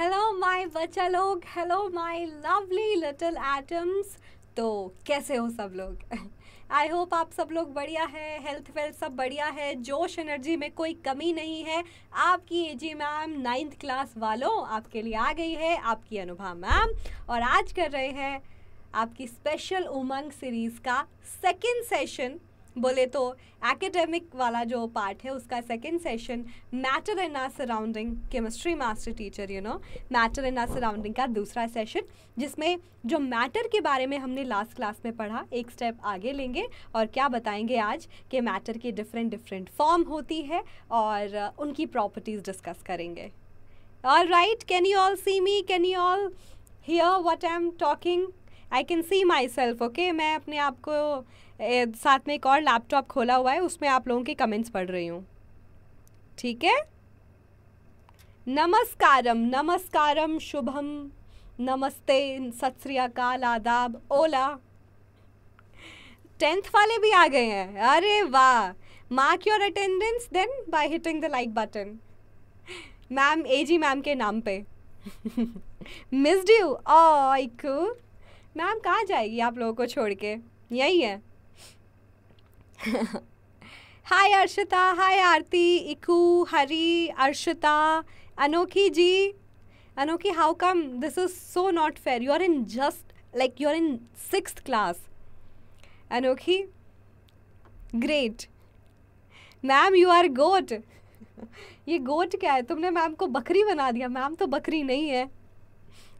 Hello my बच्चा लोग hello my lovely little atoms तो कैसे हो सब लोग आई होप आप सब लोग बढ़िया है हेल्थ वेल्थ सब बढ़िया है जोश एनर्जी में कोई कमी नहीं है आपकी A G ma'am ninth class वालों आपके लिए आ गई है आपकी अनुभा मैम और आज कर रहे हैं आपकी स्पेशल उमंग सीरीज़ का सेकेंड सेशन बोले तो एकेडमिक वाला जो पार्ट है उसका second session matter in our surrounding chemistry master teacher you know matter in our surrounding का दूसरा सेशन जिसमें जो मैटर के बारे में हमने लास्ट क्लास में पढ़ा एक स्टेप आगे लेंगे और क्या बताएंगे आज कि मैटर की डिफरेंट डिफरेंट फॉर्म होती है और uh, उनकी प्रॉपर्टीज़ डिस्कस करेंगे right can you all see me can you all hear what I am talking I can see myself okay मैं अपने आप को साथ में एक और लैपटॉप खोला हुआ है उसमें आप लोगों के कमेंट्स पढ़ रही हूँ ठीक है नमस्कारम नमस्कारम शुभम नमस्ते सत श्रीकाल आदाब ओला टेंथ वाले भी आ गए हैं अरे वाह mark your attendance then by hitting the like button ma'am AG ma'am के नाम पे मिस्ड यू ओ मैम कहाँ जाएगी आप लोगों को छोड़ के यही है हाय अर्शिता हाय आरती इकू हरी Arshita Anokhi ji Anokhi how come this is so not fair you are in just like you are in six class Anokhi great ma'am you are goat ये गोट क्या है तुमने मैम को बकरी बना दिया मैम तो बकरी नहीं है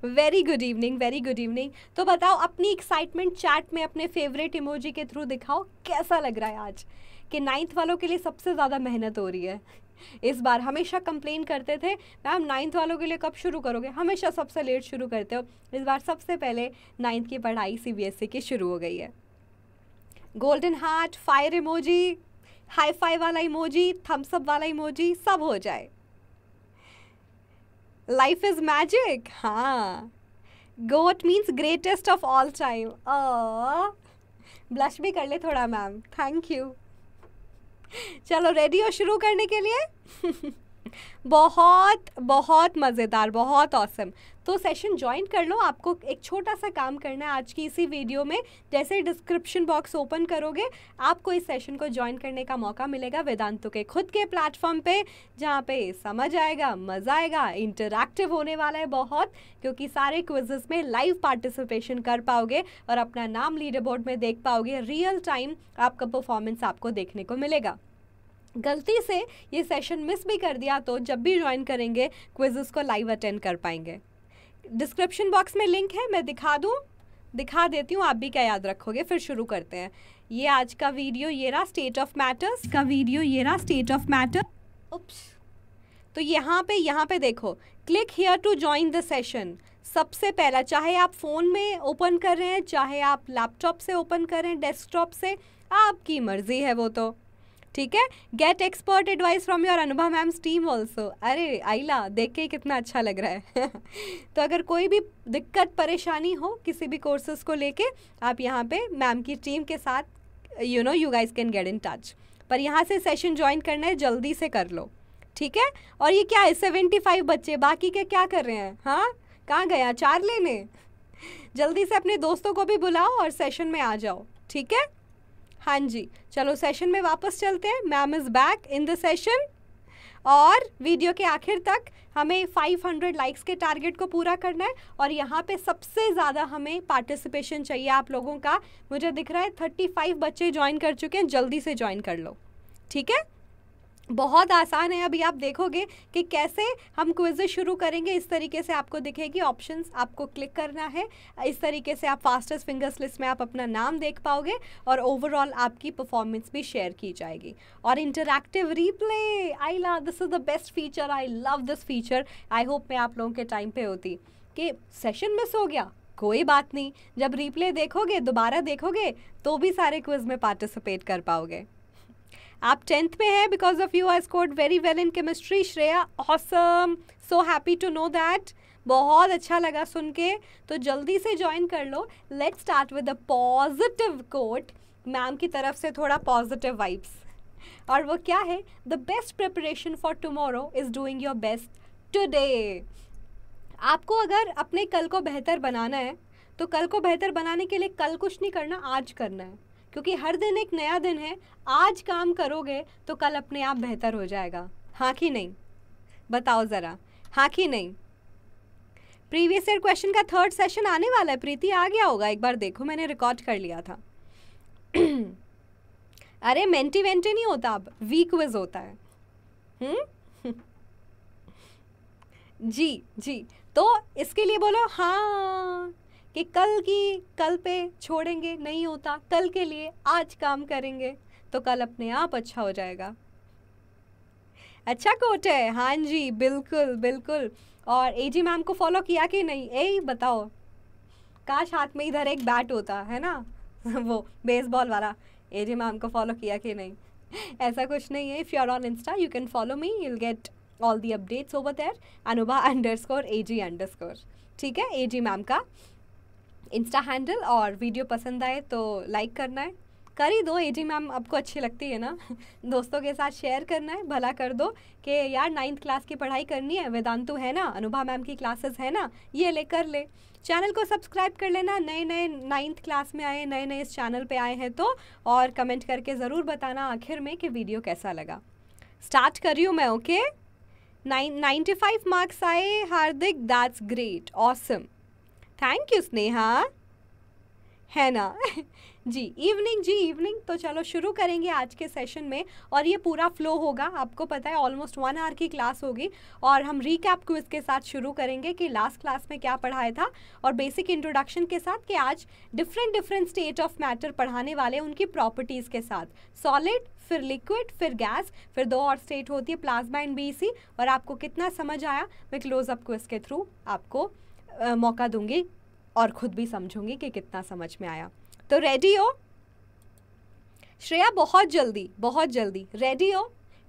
very good evening very good evening तो बताओ अपनी एक्साइटमेंट चैट में अपने फेवरेट इमोजी के थ्रू दिखाओ कैसा लग रहा है आज कि नाइन्थ वालों के लिए सबसे ज़्यादा मेहनत हो रही है इस बार हमेशा कंप्लेन करते थे मैम नाइन्थ वालों के लिए कब शुरू करोगे हमेशा सबसे लेट शुरू करते हो इस बार सबसे पहले नाइन्थ की पढ़ाई सीबीएसई e की शुरू हो गई है golden heart fire emoji high five वाला इमोजी थम्सअप वाला इमोजी सब हो जाए लाइफ इज मैजिक हाँ goat means greatest of all time blush भी कर ले थोड़ा मैम थैंक यू चलो रेडी हो शुरू करने के लिए बहुत बहुत मज़ेदार बहुत औसम तो सेशन ज्वाइन कर लो आपको एक छोटा सा काम करना है आज की इसी वीडियो में जैसे डिस्क्रिप्शन बॉक्स ओपन करोगे आपको इस सेशन को ज्वाइन करने का मौका मिलेगा वेदांतों के खुद के प्लेटफॉर्म पे जहाँ पे समझ आएगा मज़ा आएगा इंटरक्टिव होने वाला है बहुत क्योंकि सारे क्विजेस में लाइव पार्टिसिपेशन कर पाओगे और अपना नाम लीडर बोर्ड में देख पाओगे रियल टाइम आपका परफॉर्मेंस आपको देखने को मिलेगा गलती से ये सेशन मिस भी कर दिया तो जब भी ज्वाइन करेंगे क्विज़ को लाइव अटेंड कर पाएंगे डिस्क्रिप्शन बॉक्स में लिंक है मैं दिखा दूँ दिखा देती हूँ आप भी क्या याद रखोगे फिर शुरू करते हैं ये आज का वीडियो ये रहा स्टेट ऑफ मैटर्स का वीडियो ये रहा स्टेट ऑफ मैटर उप्स तो यहाँ पे यहाँ पे देखो click here to join the session सबसे पहला चाहे आप फ़ोन में ओपन कर रहे हैं चाहे आप लैपटॉप से ओपन कर रहे हैं डेस्कटॉप से आपकी मर्ज़ी है वो तो ठीक है get expert advice from your Anubhav ma'am team also अरे आइला देख के कितना अच्छा लग रहा है तो अगर कोई भी दिक्कत परेशानी हो किसी भी कोर्सेज को लेके आप यहाँ पे मैम की टीम के साथ you know you guys can get in touch पर यहाँ से सेशन ज्वाइन करना है जल्दी से कर लो ठीक है और ये क्या है सेवेंटी फाइव बच्चे बाकी के क्या कर रहे हैं हाँ कहाँ गया चार लेने जल्दी से अपने दोस्तों को भी बुलाओ और सेशन में आ जाओ ठीक है हाँ जी चलो सेशन में वापस चलते हैं ma'am is back in the session और वीडियो के आखिर तक हमें 500 लाइक्स के टारगेट को पूरा करना है और यहाँ पे सबसे ज़्यादा हमें पार्टिसिपेशन चाहिए आप लोगों का मुझे दिख रहा है 35 बच्चे ज्वाइन कर चुके हैं जल्दी से ज्वाइन कर लो ठीक है बहुत आसान है अभी आप देखोगे कि कैसे हम क्विज शुरू करेंगे इस तरीके से आपको दिखेगी ऑप्शंस आपको क्लिक करना है इस तरीके से आप फास्टेस्ट फिंगर्स लिस्ट में आप अपना नाम देख पाओगे और ओवरऑल आपकी परफॉर्मेंस भी शेयर की जाएगी और interactive replay I love this is the best feature I love this feature I hope मैं आप लोगों के टाइम पर होती कि सेशन मिस हो गया कोई बात नहीं जब रीप्ले देखोगे दोबारा देखोगे तो भी सारे क्विज में पार्टिसिपेट कर पाओगे आप टेंथ में हैं because of you I scored very well in chemistry Shreya awesome so happy to know that बहुत अच्छा लगा सुन के तो जल्दी से ज्वाइन कर लो let start with a positive quote ma'am की तरफ से थोड़ा पॉजिटिव वाइब्स और वो क्या है the best preparation for tomorrow is doing your best today आपको अगर अपने कल को बेहतर बनाना है तो कल को बेहतर बनाने के लिए कल कुछ नहीं करना आज करना है क्योंकि हर दिन एक नया दिन है आज काम करोगे तो कल अपने आप बेहतर हो जाएगा हाँ कि नहीं बताओ ज़रा हाँ कि नहीं प्रीवियस ईयर क्वेश्चन का थर्ड सेशन आने वाला है प्रीति आ गया होगा एक बार देखो मैंने रिकॉर्ड कर लिया था अरे मेंटी वेंटी नहीं होता अब वी क्विज होता है हम्म? जी जी तो इसके लिए बोलो हाँ कि कल की कल पे छोड़ेंगे नहीं होता कल के लिए आज काम करेंगे तो कल अपने आप अच्छा हो जाएगा अच्छा कोट है हाँ जी बिल्कुल बिल्कुल और ए जी मैम को फॉलो किया कि नहीं ए बताओ काश हाथ में इधर एक बैट होता है ना वो बेसबॉल वाला ए जी मैम को फॉलो किया कि नहीं ऐसा कुछ नहीं है if you are on insta you can follow me you'll get all the updates over there Anubha underscore A G underscore ठीक है ए जी मैम का इंस्टा हैंडल और वीडियो पसंद आए तो लाइक करना है कर ही दो जी मैम आपको अच्छी लगती है ना दोस्तों के साथ शेयर करना है भला कर दो कि यार नाइन्थ क्लास की पढ़ाई करनी है वेदांतु है ना अनुभा मैम की क्लासेस है ना ये ले कर ले चैनल को सब्सक्राइब कर लेना नए नए नाइन्थ क्लास में आए नए नए इस चैनल पे आए हैं तो और कमेंट करके ज़रूर बताना आखिर में कि वीडियो कैसा लगा स्टार्ट कर रही हूँ मैं okay nine ninety five marks आए Hardik that's great awesome thank you Sneha है ना जी इवनिंग जी इवनिंग तो चलो शुरू करेंगे आज के सेशन में और ये पूरा फ्लो होगा आपको पता है ऑलमोस्ट वन आवर की क्लास होगी और हम रीकैप क्विज के साथ शुरू करेंगे कि लास्ट क्लास में क्या पढ़ाया था और बेसिक इंट्रोडक्शन के साथ कि आज different different state of matter पढ़ाने वाले उनकी प्रॉपर्टीज़ के साथ सॉलिड फिर लिक्विड फिर गैस फिर दो और स्टेट होती है प्लाज्मा एंड बी और आपको कितना समझ आया मैं क्लोजअप क्विज के थ्रू आपको मौका दूंगी और ख़ुद भी समझूंगी कि कितना समझ में आया तो रेडी हो श्रेया बहुत जल्दी बहुत जल्दी रेडी हो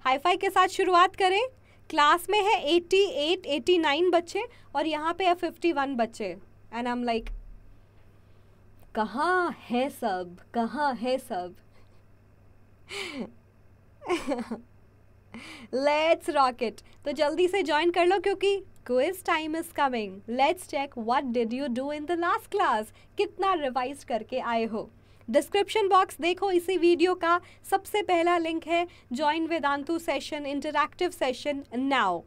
हाईफाई के साथ शुरुआत करें क्लास में है 88, 89 बच्चे और यहाँ पे है 51 बच्चे एंड आई एम लाइक कहाँ है सब कहाँ है सब लेट्स रॉकेट तो जल्दी से ज्वाइन कर लो क्योंकि quiz time is coming let's check what did you do in the last class कितना रिवाइज करके आए हो डिस्क्रिप्शन बॉक्स देखो इसी वीडियो का सबसे पहला लिंक है join Vedantu session interactive session now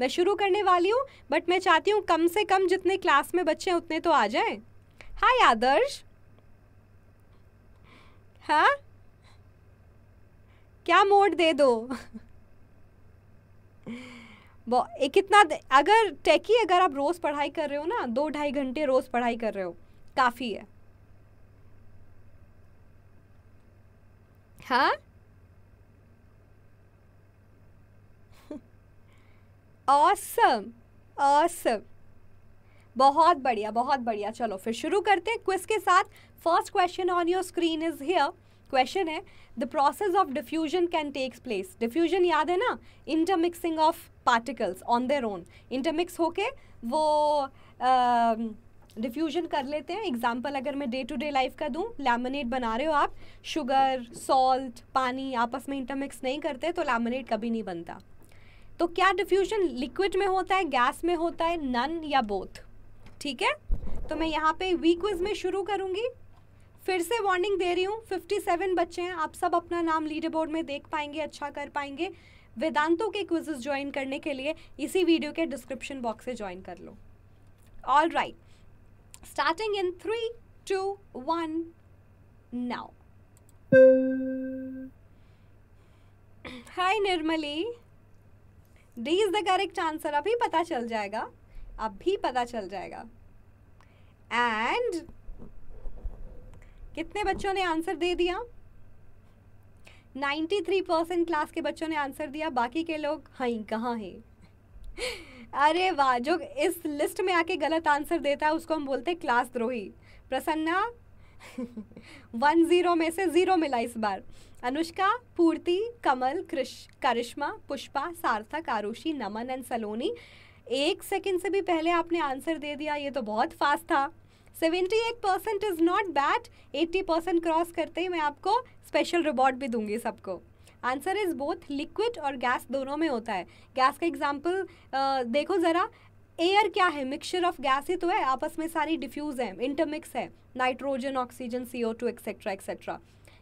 मैं शुरू करने वाली हूँ बट मैं चाहती हूँ कम से कम जितने क्लास में बच्चे हैं उतने तो आ जाएं हाय आदर्श हाँ क्या मोड दे दो कितना अगर टेकी अगर आप रोज़ पढ़ाई कर रहे हो ना दो ढाई घंटे रोज़ पढ़ाई कर रहे हो काफ़ी है हाँ ऑसम ऑसम बहुत बढ़िया बहुत बढ़िया चलो फिर शुरू करते हैं क्विज के साथ first question on your screen is here question है the process of diffusion can takes place diffusion याद है ना intermixing of particles on their own intermix होके वो डिफ्यूजन uh, कर लेते हैं एग्जांपल अगर मैं डे टू डे लाइफ का दूं लैमिनेट बना रहे हो आप शुगर सॉल्ट पानी आपस में इंटरमिक्स नहीं करते तो लैमिनेट कभी नहीं बनता तो क्या डिफ्यूजन लिक्विड में होता है गैस में होता है नन या बोथ ठीक है तो मैं यहाँ पे वीक में शुरू करूँगी फिर से वार्निंग दे रही हूँ 57 बच्चे हैं आप सब अपना नाम लीडर बोर्ड में देख पाएंगे अच्छा कर पाएंगे वेदांतों के क्विजेस ज्वाइन करने के लिए इसी वीडियो के डिस्क्रिप्शन बॉक्स से ज्वाइन कर लो all right starting in three two one now hi Nirmali D is the correct answer अभी पता चल जाएगा अभी पता चल जाएगा एंड कितने बच्चों ने आंसर दे दिया 93 परसेंट क्लास के बच्चों ने आंसर दिया बाकी के लोग हई हाँ, कहाँ हैं अरे वाह जो इस लिस्ट में आके गलत आंसर देता है उसको हम बोलते हैं क्लास द्रोही प्रसन्ना वन ज़ीरो में से ज़ीरो मिला इस बार अनुष्का पूर्ति कमल कृष करिश्मा पुष्पा सार्थक आरुषि नमन एंड सलोनी एक सेकंड से भी पहले आपने आंसर दे दिया ये तो बहुत फास्ट था 78 percent is not bad 80 percent cross करते ही मैं आपको स्पेशल रिवॉर्ड भी दूंगी सबको आंसर इज़ बोथ लिक्विड और गैस दोनों में होता है गैस का एग्जाम्पल देखो ज़रा एयर क्या है मिक्सचर ऑफ गैस ही तो है आपस में सारी डिफ्यूज़ है इंटरमिक्स है nitrogen oxygen C O two etcetera etcetera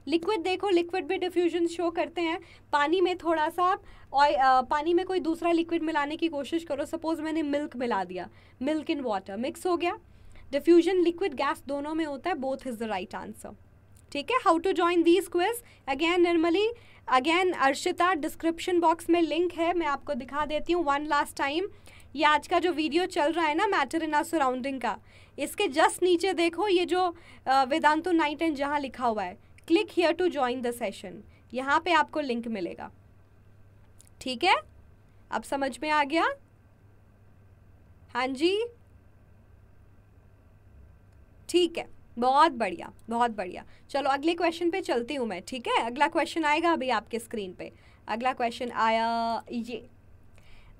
liquid देखो लिक्विड भी डिफ्यूजन शो करते हैं पानी में थोड़ा सा आप पानी में कोई दूसरा लिक्विड मिलाने की कोशिश करो सपोज़ मैंने मिल्क मिला दिया मिल्क इन वाटर मिक्स हो गया डिफ्यूजन लिक्विड गैस दोनों में होता है both is the right answer ठीक है how to join these quiz again Nirmali again Arshita description box में लिंक है मैं आपको दिखा देती हूँ वन लास्ट टाइम ये आज का जो वीडियो चल रहा है ना मैटर इन आर सराउंडिंग का इसके जस्ट नीचे देखो ये जो वेदांतो नाइट एंड जहाँ लिखा हुआ है click here to join the session यहाँ पे आपको लिंक मिलेगा ठीक है अब समझ में आ गया हाँ जी ठीक है बहुत बढ़िया बहुत बढ़िया चलो अगले क्वेश्चन पे चलती हूँ मैं ठीक है अगला क्वेश्चन आएगा अभी आपके स्क्रीन पे अगला क्वेश्चन आया ये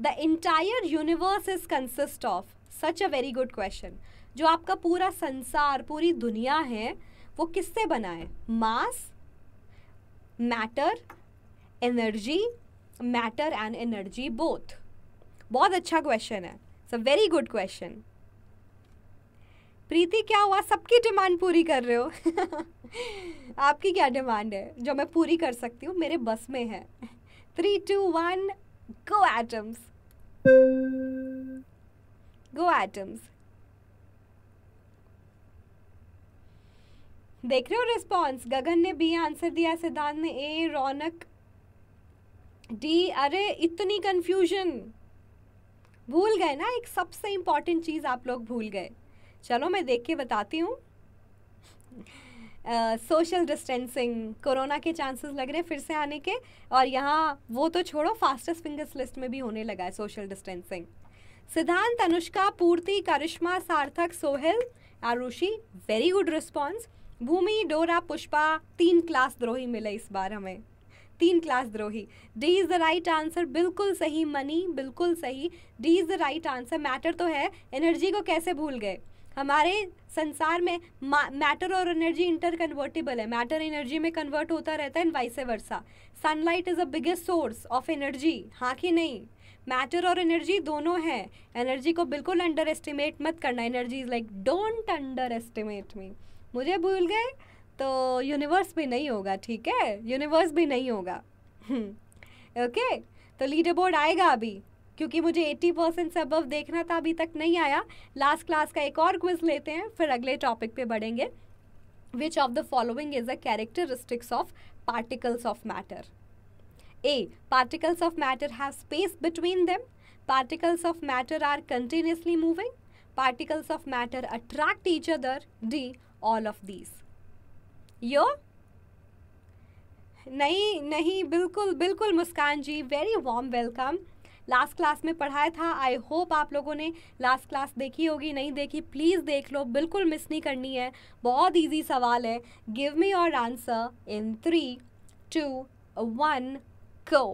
the entire universe is consist of such a very good question जो आपका पूरा संसार पूरी दुनिया है वो किससे बना है mass matter energy matter and energy both बहुत अच्छा क्वेश्चन है it's a very good question Preeti क्या हुआ सबकी डिमांड पूरी कर रहे हो आपकी क्या डिमांड है जो मैं पूरी कर सकती हूँ मेरे बस में है three two one go atoms go atoms देख रहे हो रिस्पॉन्स गगन ने बी आंसर दिया सिद्धांत ने ए रौनक डी अरे इतनी कंफ्यूजन भूल गए ना एक सबसे इंपॉर्टेंट चीज़ आप लोग भूल गए चलो मैं देख के बताती हूँ सोशल डिस्टेंसिंग कोरोना के चांसेस लग रहे हैं फिर से आने के और यहाँ वो तो छोड़ो फास्टेस्ट फिंगर्स लिस्ट में भी होने लगा है सोशल डिस्टेंसिंग सिद्धांत Anushka Purti Karishma Sarthak Sohail Aarushi very good response Bhumi Dora Pushpa तीन क्लास द्रोही मिले इस बार हमें तीन क्लास द्रोही D is the right answer बिल्कुल सही मनी बिल्कुल सही D is the right answer matter तो है एनर्जी को कैसे भूल गए हमारे संसार में मैटर और एनर्जी इंटर कन्वर्टेबल है मैटर एनर्जी में कन्वर्ट होता रहता है and vice versa sunlight is a biggest source of energy हाँ कि नहीं मैटर और एनर्जी दोनों है एनर्जी को बिल्कुल अंडर एस्टिमेट मत करना energy is like don't underestimate me मुझे भूल गए तो यूनिवर्स भी नहीं होगा ठीक है यूनिवर्स भी नहीं होगा ओके okay? तो लीडर बोर्ड आएगा अभी क्योंकि मुझे एट्टी परसेंट से अबव देखना था अभी तक नहीं आया लास्ट क्लास का एक और क्विज लेते हैं फिर अगले टॉपिक पे बढ़ेंगे which of the following is the characteristics of particles of matter A particles of matter have space between them particles of matter are continuously moving particles of matter attract each other D all of these यो नहीं नहीं बिल्कुल बिल्कुल Muskan ji very warm welcome last class में पढ़ाया था I hope आप लोगों ने लास्ट क्लास देखी होगी नहीं देखी प्लीज़ देख लो बिल्कुल मिस नहीं करनी है बहुत ईजी सवाल है give me your answer in three two one को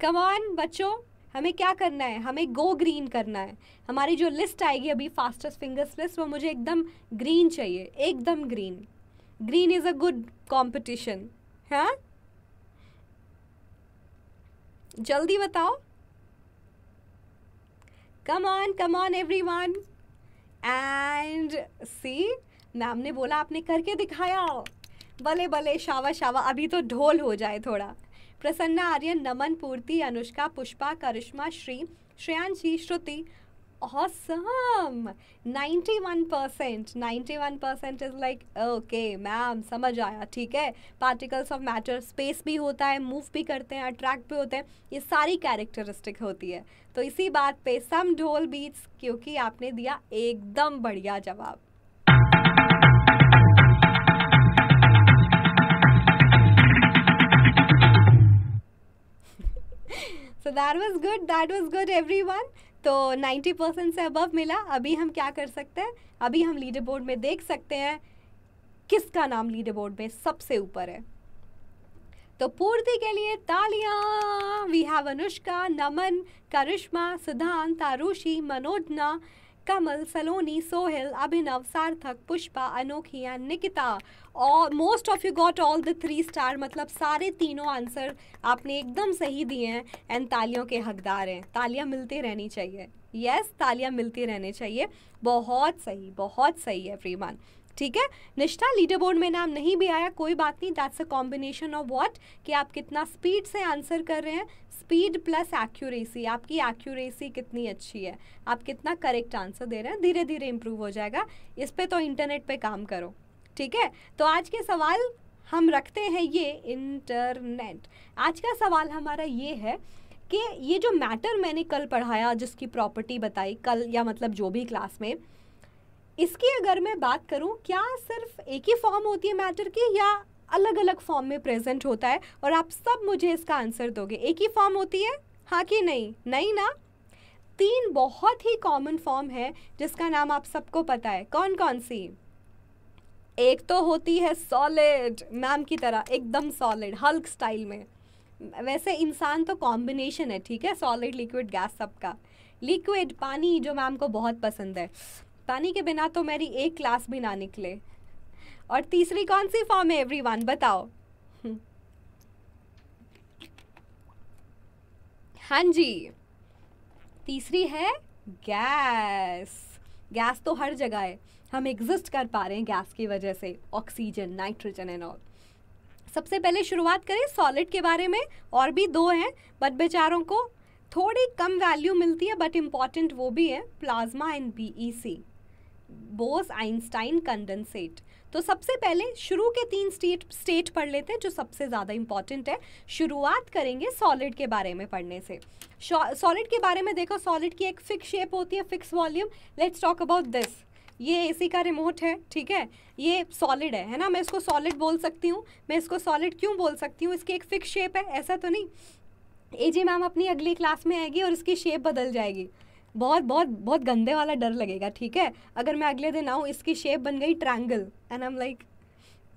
कमान बच्चों हमें क्या करना है हमें गो ग्रीन करना है हमारी जो लिस्ट आएगी अभी फास्टेस्ट फिंगर्स लिस्ट वो मुझे एकदम ग्रीन चाहिए एकदम green green is a good competition हाँ जल्दी बताओ come on come on everyone and see ma'am ने बोला आपने करके दिखाया भले भले शावा शावा अभी तो ढोल हो जाए थोड़ा Prasanna Aryan Naman Purti Anushka Pushpa Karishma Shri Shreyanshi Shruti awesome 91% 91% is like okay ma'am समझ आया ठीक है पार्टिकल्स ऑफ मैटर स्पेस भी होता है मूव भी करते हैं अट्रैक्ट भी होते हैं ये सारी कैरेक्टरिस्टिक होती है तो इसी बात पे सम ढोल बीट्स क्योंकि आपने दिया एकदम बढ़िया जवाब So that was good. That was good, everyone. तो 90 परसेंट से अबव मिला अभी हम क्या कर सकते हैं अभी हम लीडर बोर्ड में देख सकते हैं किसका नाम लीडर बोर्ड में सबसे ऊपर है तो पूर्ति के लिए तालियां वी हैव अनुष्का नमन करिश्मा सिद्धांत आरुषि मनोजना कमल सलोनी सोहेल अभिनव सार्थक पुष्पा अनोखी एंड निकिता और most of you got all the three star मतलब सारे तीनों आंसर आपने एकदम सही दिए हैं एंड तालियों के हकदार हैं तालियां मिलती रहनी चाहिए यस yes, तालियां मिलती रहने चाहिए बहुत सही बहुत सही है फ्रीमान ठीक है निष्ठा लीडर बोर्ड में नाम नहीं भी आया कोई बात नहीं that's a combination of what कि आप कितना स्पीड से आंसर कर रहे हैं स्पीड प्लस एक्यूरेसी आपकी एक्यूरेसी कितनी अच्छी है आप कितना करेक्ट आंसर दे रहे हैं धीरे धीरे इम्प्रूव हो जाएगा इस पर तो इंटरनेट पर काम करो ठीक है तो आज के सवाल हम रखते हैं ये इंटरनेट आज का सवाल हमारा ये है कि ये जो मैटर मैंने कल पढ़ाया जिसकी प्रॉपर्टी बताई कल या मतलब जो भी क्लास में इसकी अगर मैं बात करूं क्या सिर्फ एक ही फॉर्म होती है मैटर की या अलग अलग फॉर्म में प्रेजेंट होता है और आप सब मुझे इसका आंसर दोगे एक ही फॉर्म होती है हाँ कि नहीं नहीं ना तीन बहुत ही कॉमन फॉर्म है जिसका नाम आप सबको पता है कौन कौन सी एक तो होती है सॉलिड मैम की तरह एकदम सॉलिड हल्क स्टाइल में वैसे इंसान तो कॉम्बिनेशन है ठीक है सॉलिड लिक्विड गैस सबका लिक्विड पानी जो मैम को बहुत पसंद है पानी के बिना तो मेरी एक क्लास भी ना निकले और तीसरी कौन सी फॉर्म है एवरीवन बताओ हाँ जी तीसरी है गैस गैस तो हर जगह है हम एग्जिस्ट कर पा रहे हैं गैस की वजह से ऑक्सीजन नाइट्रोजन एंड ऑल सबसे पहले शुरुआत करें सॉलिड के बारे में और भी दो हैं बट बेचारों को थोड़ी कम वैल्यू मिलती है बट इम्पॉर्टेंट वो भी है plasma and BEC Bose Einstein condensate तो सबसे पहले शुरू के तीन स्टेट स्टेट पढ़ लेते हैं जो सबसे ज़्यादा इंपॉर्टेंट है शुरुआत करेंगे सॉलिड के बारे में पढ़ने से सॉलिड के बारे में देखो सॉलिड की एक फिक्स शेप होती है fix volume let's talk about this ये एसी का रिमोट है ठीक है ये सॉलिड है है ना मैं इसको सॉलिड बोल सकती हूँ मैं इसको सॉलिड क्यों बोल सकती हूँ इसकी एक फिक्स शेप है ऐसा तो नहीं ए मैम अपनी अगली क्लास में आएगी और इसकी शेप बदल जाएगी बहुत बहुत बहुत गंदे वाला डर लगेगा ठीक है अगर मैं अगले दिन आऊँ इसकी शेप बन गई triangle and I am like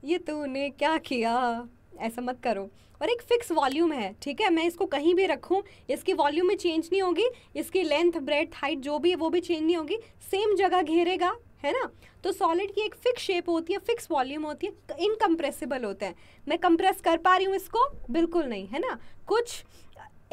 ये तूने क्या किया ऐसा मत करो और एक फिक्स वॉल्यूम है ठीक है मैं इसको कहीं भी रखूँ इसकी वॉल्यूम में चेंज नहीं होगी इसकी लेंथ ब्रेथ हाइट जो भी है वो भी चेंज नहीं होगी सेम जगह घेरेगा है ना तो सॉलिड की एक फिक्स शेप होती है फिक्स वॉल्यूम होती है इनकम्प्रेसिबल होते हैं मैं कंप्रेस कर पा रही हूँ इसको बिल्कुल नहीं है ना कुछ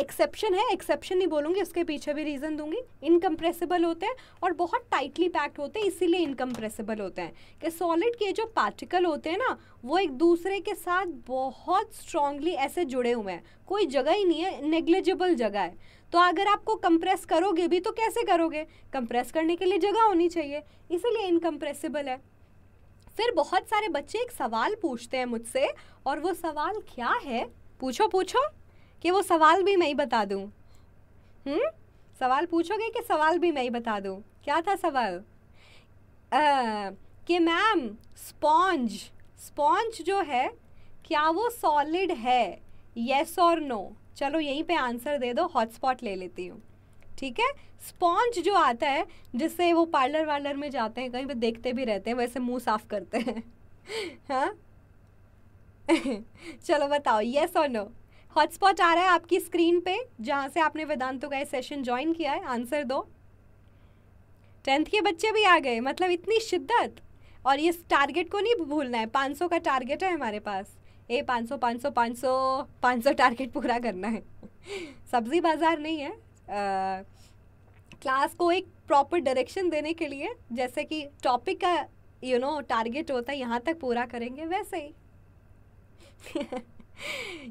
एक्सेप्शन है एक्सेप्शन नहीं बोलूँगी उसके पीछे भी रीज़न दूंगी इनकम्प्रेसिबल होते हैं और बहुत टाइटली पैक्ड होते हैं इसीलिए इनकम्प्रेसिबल होते हैं कि सॉलिड के जो पार्टिकल होते हैं ना वो एक दूसरे के साथ बहुत स्ट्रांगली ऐसे जुड़े हुए हैं कोई जगह ही नहीं है नेग्लिजिबल जगह है तो अगर आपको कंप्रेस करोगे भी तो कैसे करोगे कंप्रेस करने के लिए जगह होनी चाहिए इसीलिए इनकम्प्रेसिबल है फिर बहुत सारे बच्चे एक सवाल पूछते हैं मुझसे और वो सवाल क्या है पूछो पूछो कि वो सवाल भी मैं ही बता दूँ सवाल पूछोगे कि सवाल भी मैं ही बता दूँ क्या था सवाल कि मैम स्पॉन्ज स्पॉन्ज जो है क्या वो सॉलिड है येस और नो चलो यहीं पे आंसर दे दो हॉटस्पॉट ले लेती हूँ ठीक है स्पॉन्ज जो आता है जिससे वो पार्लर वार्लर में जाते हैं कहीं पे देखते भी रहते हैं वैसे मुंह साफ करते हैं हाँ चलो बताओ येस और नो हॉटस्पॉट आ रहा है आपकी स्क्रीन पे जहाँ से आपने वेदांतों का ये सेशन ज्वाइन किया है आंसर दो टेंथ के बच्चे भी आ गए मतलब इतनी शिद्दत और ये टारगेट को नहीं भूलना है 500 का टारगेट है हमारे पास ए 500 500 500 500 टारगेट पूरा करना है सब्ज़ी बाज़ार नहीं है आ, क्लास को एक प्रॉपर डायरेक्शन देने के लिए जैसे कि टॉपिक का यू नो टारगेट होता है यहाँ तक पूरा करेंगे वैसे ही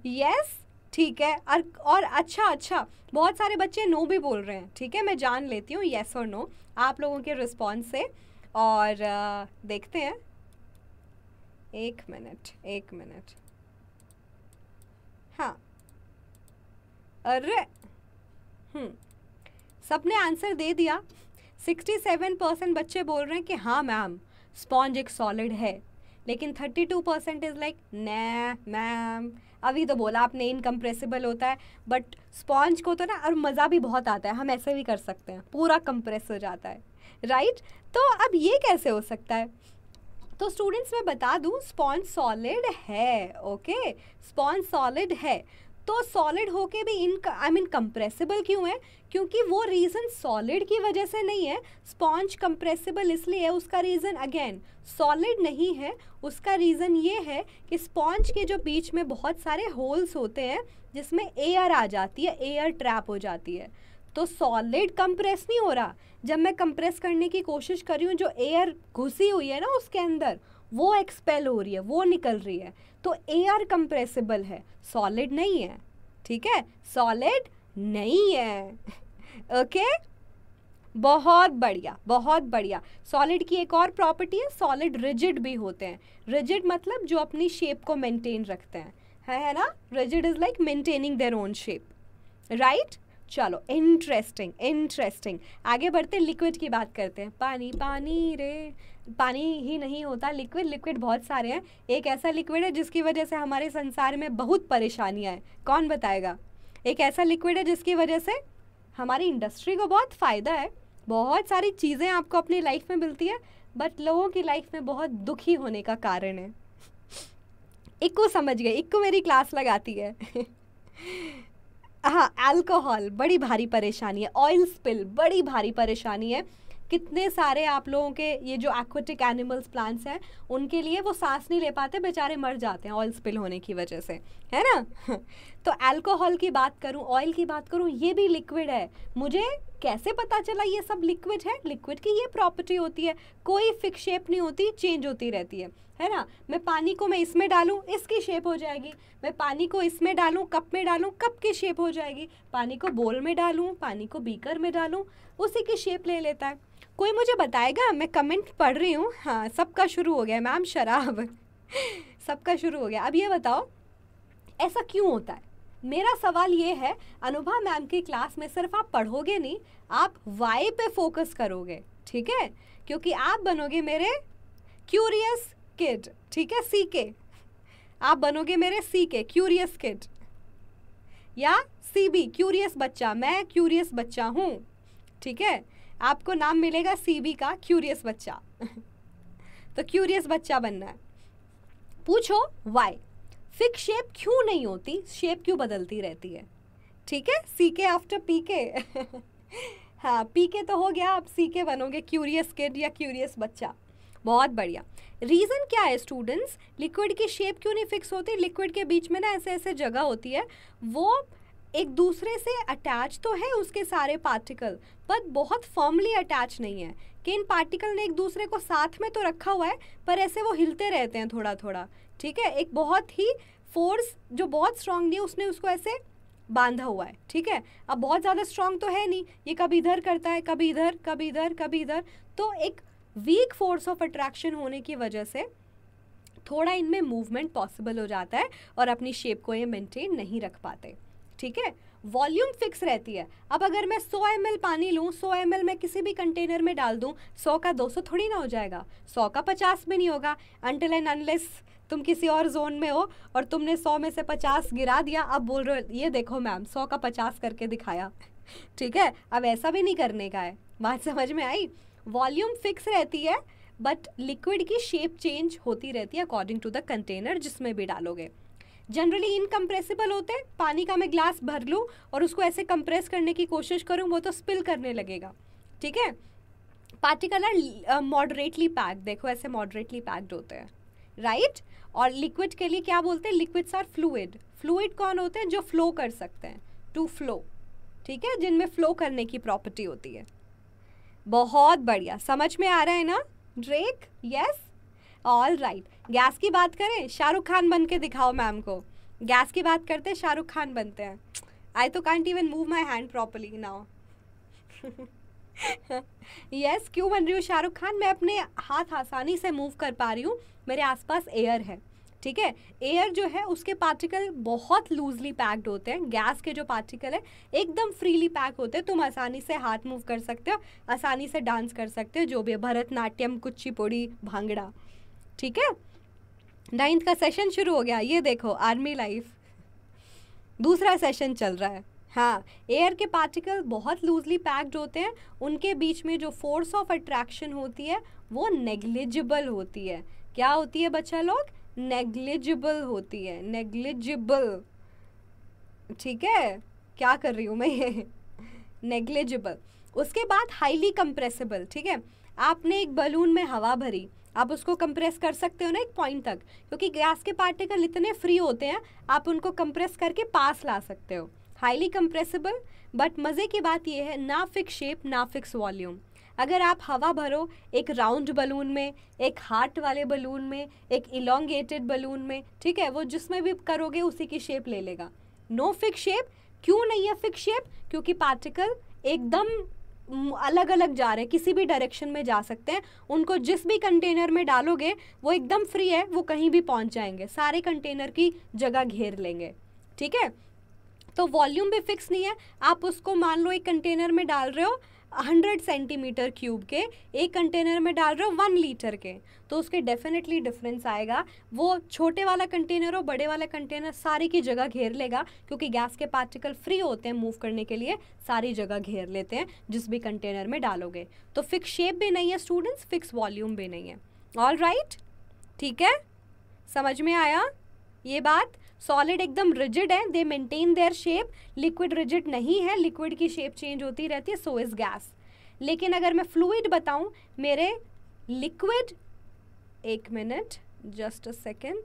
यस yes, ठीक है और और अच्छा अच्छा बहुत सारे बच्चे नो भी बोल रहे हैं ठीक है मैं जान लेती हूँ येस और नो आप लोगों के रिस्पॉन्स से और आ, देखते हैं एक मिनट एक मिनट हाँ अरे हम्म सबने आंसर दे दिया 67 परसेंट बच्चे बोल रहे हैं कि हाँ मैम स्पॉन्ज एक सॉलिड है लेकिन 32 परसेंट इज़ लाइक नै मैम अभी तो बोला आपने इनकम्प्रेसिबल होता है बट स्पॉन्ज को तो ना और मज़ा भी बहुत आता है हम ऐसे भी कर सकते हैं पूरा कंप्रेस हो जाता है राइट तो अब ये कैसे हो सकता है तो स्टूडेंट्स मैं बता दूं स्पॉन्ज सॉलिड है ओके स्पॉन्ज सॉलिड है तो सॉलिड होके भी इन आई मीन कंप्रेसिबल क्यों है क्योंकि वो रीज़न सॉलिड की वजह से नहीं है स्पॉन्ज कंप्रेसिबल इसलिए है उसका रीज़न अगेन सॉलिड नहीं है उसका रीज़न ये है कि स्पॉन्ज के जो बीच में बहुत सारे होल्स होते हैं जिसमें एयर आ जाती है एयर ट्रैप हो जाती है तो सॉलिड कंप्रेस नहीं हो रहा जब मैं कंप्रेस करने की कोशिश कर रही हूँ जो एयर घुसी हुई है ना उसके अंदर वो एक्सपेल हो रही है वो निकल रही है तो एयर कंप्रेसिबल है सॉलिड नहीं है ठीक है सॉलिड नहीं है ओके बहुत बढ़िया बहुत बढ़िया सॉलिड की एक और प्रॉपर्टी है सॉलिड रिजिड भी होते हैं रिजिड मतलब जो अपनी शेप को मेंटेन रखते हैं है, है ना rigid is like maintaining their own shape right चलो इंटरेस्टिंग इंटरेस्टिंग आगे बढ़ते लिक्विड की बात करते हैं पानी पानी रे पानी ही नहीं होता लिक्विड लिक्विड बहुत सारे हैं एक ऐसा लिक्विड है जिसकी वजह से हमारे संसार में बहुत परेशानियाँ हैं कौन बताएगा एक ऐसा लिक्विड है जिसकी वजह से हमारी इंडस्ट्री को बहुत फ़ायदा है बहुत सारी चीज़ें आपको अपनी लाइफ में मिलती है बट लोगों की लाइफ में बहुत दुखी होने का कारण है इक्को समझ गए इक्को मेरी क्लास लगाती है हाँ अल्कोहल बड़ी भारी परेशानी है ऑयल स्पिल बड़ी भारी परेशानी है कितने सारे आप लोगों के ये जो एक्वेटिक एनिमल्स प्लांट्स हैं उनके लिए वो सांस नहीं ले पाते बेचारे मर जाते हैं ऑयल स्पिल होने की वजह से है ना तो अल्कोहल की बात करूँ ऑयल की बात करूँ ये भी लिक्विड है मुझे कैसे पता चला ये सब लिक्विड है लिक्विड की ये प्रॉपर्टी होती है कोई फिक्स शेप नहीं होती चेंज होती रहती है है ना मैं पानी को मैं इसमें डालूँ इसकी शेप हो जाएगी मैं पानी को इसमें डालूँ कप में डालूँ कप की शेप हो जाएगी पानी को बोल में डालूँ पानी को बीकर में डालूँ उसी की शेप ले लेता है कोई मुझे बताएगा मैं कमेंट पढ़ रही हूँ हाँ सबका शुरू हो गया मैम शराब सबका शुरू हो गया अब ये बताओ ऐसा क्यों होता है मेरा सवाल ये है अनुभा मैम की क्लास में सिर्फ आप पढ़ोगे नहीं आप वाई पे फोकस करोगे ठीक है क्योंकि आप बनोगे मेरे क्यूरियस किड ठीक है सी के आप बनोगे मेरे सी के क्यूरियस किड या सी बी क्यूरियस बच्चा मैं क्यूरियस बच्चा हूँ ठीक है आपको नाम मिलेगा सी बी का क्यूरियस बच्चा तो क्यूरियस बच्चा बनना है पूछो वाई फिक्स शेप क्यों नहीं होती शेप क्यों बदलती रहती है ठीक है सी के आफ्टर पी के हाँ पी के तो हो गया आप सी के बनोगे क्यूरियस किड या क्यूरियस बच्चा बहुत बढ़िया रीज़न क्या है स्टूडेंट्स लिक्विड की शेप क्यों नहीं फिक्स होती लिक्विड के बीच में ना ऐसे ऐसे जगह होती है वो एक दूसरे से अटैच तो है उसके सारे पार्टिकल पर बहुत फॉर्मली अटैच नहीं है कि इन पार्टिकल ने एक दूसरे को साथ में तो रखा हुआ है पर ऐसे वो हिलते रहते हैं थोड़ा थोड़ा ठीक है एक बहुत ही फोर्स जो बहुत स्ट्रांगली है उसने उसको ऐसे बांधा हुआ है ठीक है अब बहुत ज़्यादा स्ट्रांग तो है नहीं ये कभी इधर करता है कभी इधर कभी इधर कभी इधर तो एक वीक फोर्स ऑफ अट्रैक्शन होने की वजह से थोड़ा इनमें मूवमेंट पॉसिबल हो जाता है और अपनी शेप को ये मेंटेन नहीं रख पाते ठीक है वॉल्यूम फिक्स रहती है अब अगर मैं 100 एम पानी लूँ 100 एम मैं किसी भी कंटेनर में डाल दूँ 100 का 200 थोड़ी ना हो जाएगा 100 का 50 भी नहीं होगा अनटिल एंड अनलेस तुम किसी और जोन में हो और तुमने सौ में से पचास गिरा दिया अब बोल रहे हो ये देखो मैम सौ का पचास करके दिखाया ठीक है अब ऐसा भी नहीं करने का है बात समझ में आई वॉल्यूम फिक्स रहती है बट लिक्विड की शेप चेंज होती रहती है अकॉर्डिंग टू द कंटेनर जिसमें भी डालोगे जनरली इनकम्प्रेसिबल होते हैं पानी का मैं ग्लास भर लूँ और उसको ऐसे कंप्रेस करने की कोशिश करूँ वो तो स्पिल करने लगेगा ठीक है पार्टिकलर मॉडरेटली पैक्ड देखो ऐसे मॉडरेटली पैक्ड होते हैं राइट right? और लिक्विड के लिए क्या बोलते हैं लिक्विड्स आर फ्लूड फ्लूड कौन होते हैं जो फ्लो कर सकते हैं टू फ्लो ठीक है जिनमें फ्लो करने की प्रॉपर्टी होती है बहुत बढ़िया समझ में आ रहा है ना Drake yes all right gas की बात करें शाहरुख खान बन के दिखाओ मैम को गैस की बात करते हैं शाहरुख खान बनते हैं आई तो can't even move my hand properly now yes क्यों बन रही हूँ शाहरुख खान मैं अपने हाथ आसानी से मूव कर पा रही हूँ मेरे आसपास एयर है ठीक है एयर जो है उसके पार्टिकल बहुत लूजली पैक्ड होते हैं गैस के जो पार्टिकल है एकदम फ्रीली पैक होते हैं तुम आसानी से हाथ मूव कर सकते हो आसानी से डांस कर सकते हो जो भी है भरतनाट्यम कुचिपुड़ी भांगड़ा ठीक है नाइन्थ का सेशन शुरू हो गया ये देखो आर्मी लाइफ दूसरा सेशन चल रहा है हाँ एयर के पार्टिकल बहुत लूजली पैक्ड होते हैं उनके बीच में जो फोर्स ऑफ अट्रैक्शन होती है वो नेग्लिजिबल होती है क्या होती है बच्चा लोग नेग्लिजिबल होती है नेग्लिजिबल ठीक है क्या कर रही हूँ मैं ये नेग्लिजिबल उसके बाद हाईली कंप्रेसिबल ठीक है आपने एक बलून में हवा भरी आप उसको कंप्रेस कर सकते हो ना एक पॉइंट तक क्योंकि गैस के पार्टिकल इतने फ्री होते हैं आप उनको कंप्रेस करके पास ला सकते हो हाईली कंप्रेसिबल बट मज़े की बात यह है ना फिक्स शेप ना फिक्स वॉल्यूम अगर आप हवा भरो एक राउंड बलून में एक हार्ट वाले बलून में एक इलोंगेटेड बलून में ठीक है वो जिसमें भी करोगे उसी की शेप ले लेगा नो फिक्स शेप क्यों नहीं है फिक्स शेप क्योंकि पार्टिकल एकदम अलग अलग जा रहे हैं किसी भी डायरेक्शन में जा सकते हैं उनको जिस भी कंटेनर में डालोगे वो एकदम फ्री है वो कहीं भी पहुंच जाएंगे सारे कंटेनर की जगह घेर लेंगे ठीक है तो वॉल्यूम भी फिक्स नहीं है आप उसको मान लो एक कंटेनर में डाल रहे हो हंड्रेड सेंटीमीटर क्यूब के एक कंटेनर में डाल रहे हो वन लीटर के तो उसके डेफिनेटली डिफरेंस आएगा वो छोटे वाला कंटेनर हो बड़े वाला कंटेनर सारी की जगह घेर लेगा क्योंकि गैस के पार्टिकल फ्री होते हैं मूव करने के लिए सारी जगह घेर लेते हैं जिस भी कंटेनर में डालोगे तो फिक्स शेप भी नहीं है स्टूडेंट्स फिक्स वॉल्यूम भी नहीं है ऑल राइट right? ठीक है समझ में आया ये बात सॉलिड एकदम रिजिड है they maintain their shape liquid rigid नहीं है लिक्विड की शेप चेंज होती रहती है सो इज़ गैस लेकिन अगर मैं फ्लूड बताऊं मेरे लिक्विड एक मिनट जस्ट अ सेकेंड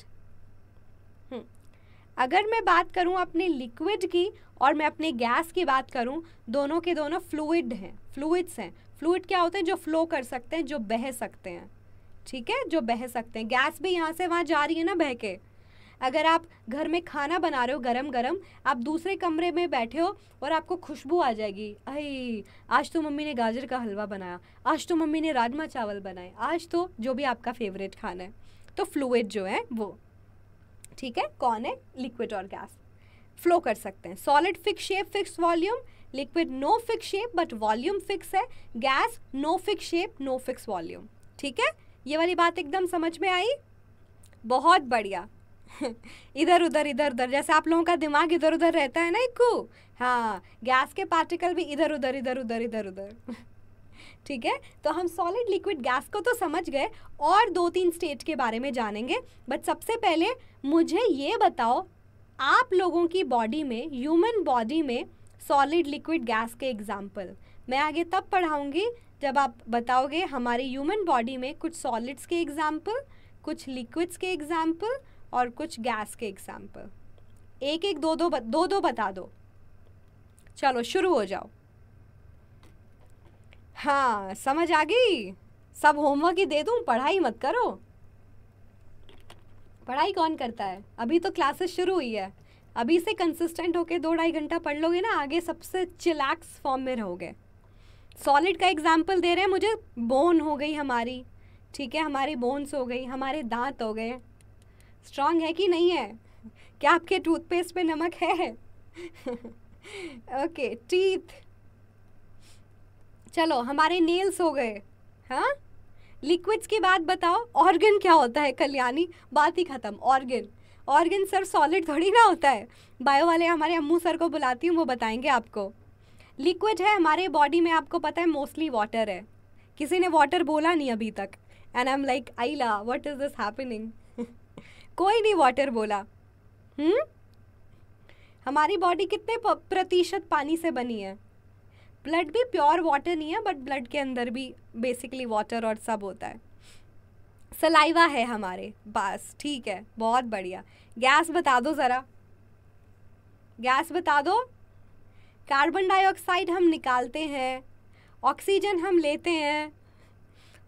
अगर मैं बात करूं अपने लिक्विड की और मैं अपने गैस की बात करूं दोनों के दोनों फ्लूड हैं फ्लूइड्स हैं फ्लूड क्या होते हैं जो फ्लो कर सकते हैं जो बह सकते हैं ठीक है जो बह सकते हैं गैस भी यहाँ से वहाँ जा रही है ना बह के अगर आप घर में खाना बना रहे हो गरम गरम आप दूसरे कमरे में बैठे हो और आपको खुशबू आ जाएगी अरे आज तो मम्मी ने गाजर का हलवा बनाया आज तो मम्मी ने राजमा चावल बनाए आज तो जो भी आपका फेवरेट खाना है तो फ्लूड जो है वो ठीक है कौन है लिक्विड और गैस फ्लो कर सकते हैं solid fix shape fix volume liquid no fix shape but volume fix है gas no fix shape no fix volume ठीक है ये वाली बात एकदम समझ में आई बहुत बढ़िया इधर उधर इधर उधर जैसे आप लोगों का दिमाग इधर उधर रहता है ना इक्कू हाँ गैस के पार्टिकल भी इधर उधर इधर उधर इधर उधर ठीक है तो हम सॉलिड लिक्विड गैस को तो समझ गए और दो तीन स्टेट के बारे में जानेंगे बट सबसे पहले मुझे ये बताओ आप लोगों की बॉडी में ह्यूमन बॉडी में सॉलिड लिक्विड गैस के एग्जाम्पल मैं आगे तब पढ़ाऊँगी जब आप बताओगे हमारी ह्यूमन बॉडी में कुछ सॉलिड्स के एग्जाम्पल कुछ लिक्विड्स के एग्जाम्पल और कुछ गैस के एग्जाम्पल एक एक दो दो दो दो बता दो चलो शुरू हो जाओ हाँ समझ आ गई सब होमवर्क ही दे दूँ पढ़ाई मत करो पढ़ाई कौन करता है अभी तो क्लासेस शुरू हुई है अभी से कंसिस्टेंट होके दो ढाई घंटा पढ़ लोगे ना आगे सबसे चिलैक्स फॉर्म में रहोगे सॉलिड का एग्जाम्पल दे रहे हैं मुझे बोन हो गई हमारी ठीक है हमारी बोन्स हो गई हमारे दांत हो गए स्ट्रांग है कि नहीं है क्या आपके टूथपेस्ट पे नमक है ओके टीथ चलो हमारे नेल्स हो गए हाँ लिक्विड्स की बात बताओ ऑर्गन क्या होता है कल्याणी बात ही खत्म ऑर्गन ऑर्गन सर सॉलिड थोड़ी ना होता है बायो वाले हमारे अम्मू सर को बुलाती हूँ वो बताएंगे आपको लिक्विड है हमारे बॉडी में आपको पता है मोस्टली वाटर है किसी ने वाटर बोला नहीं अभी तक एंड आई एम लाइक आईला व्हाट इज़ दिस हैपनिंग कोई नहीं वाटर बोला हम्म हमारी बॉडी कितने प्रतिशत पानी से बनी है ब्लड भी प्योर वाटर नहीं है बट ब्लड के अंदर भी बेसिकली वाटर और सब होता है सलाइवा है हमारे बस ठीक है बहुत बढ़िया गैस बता दो ज़रा गैस बता दो कार्बन डाइऑक्साइड हम निकालते हैं ऑक्सीजन हम लेते हैं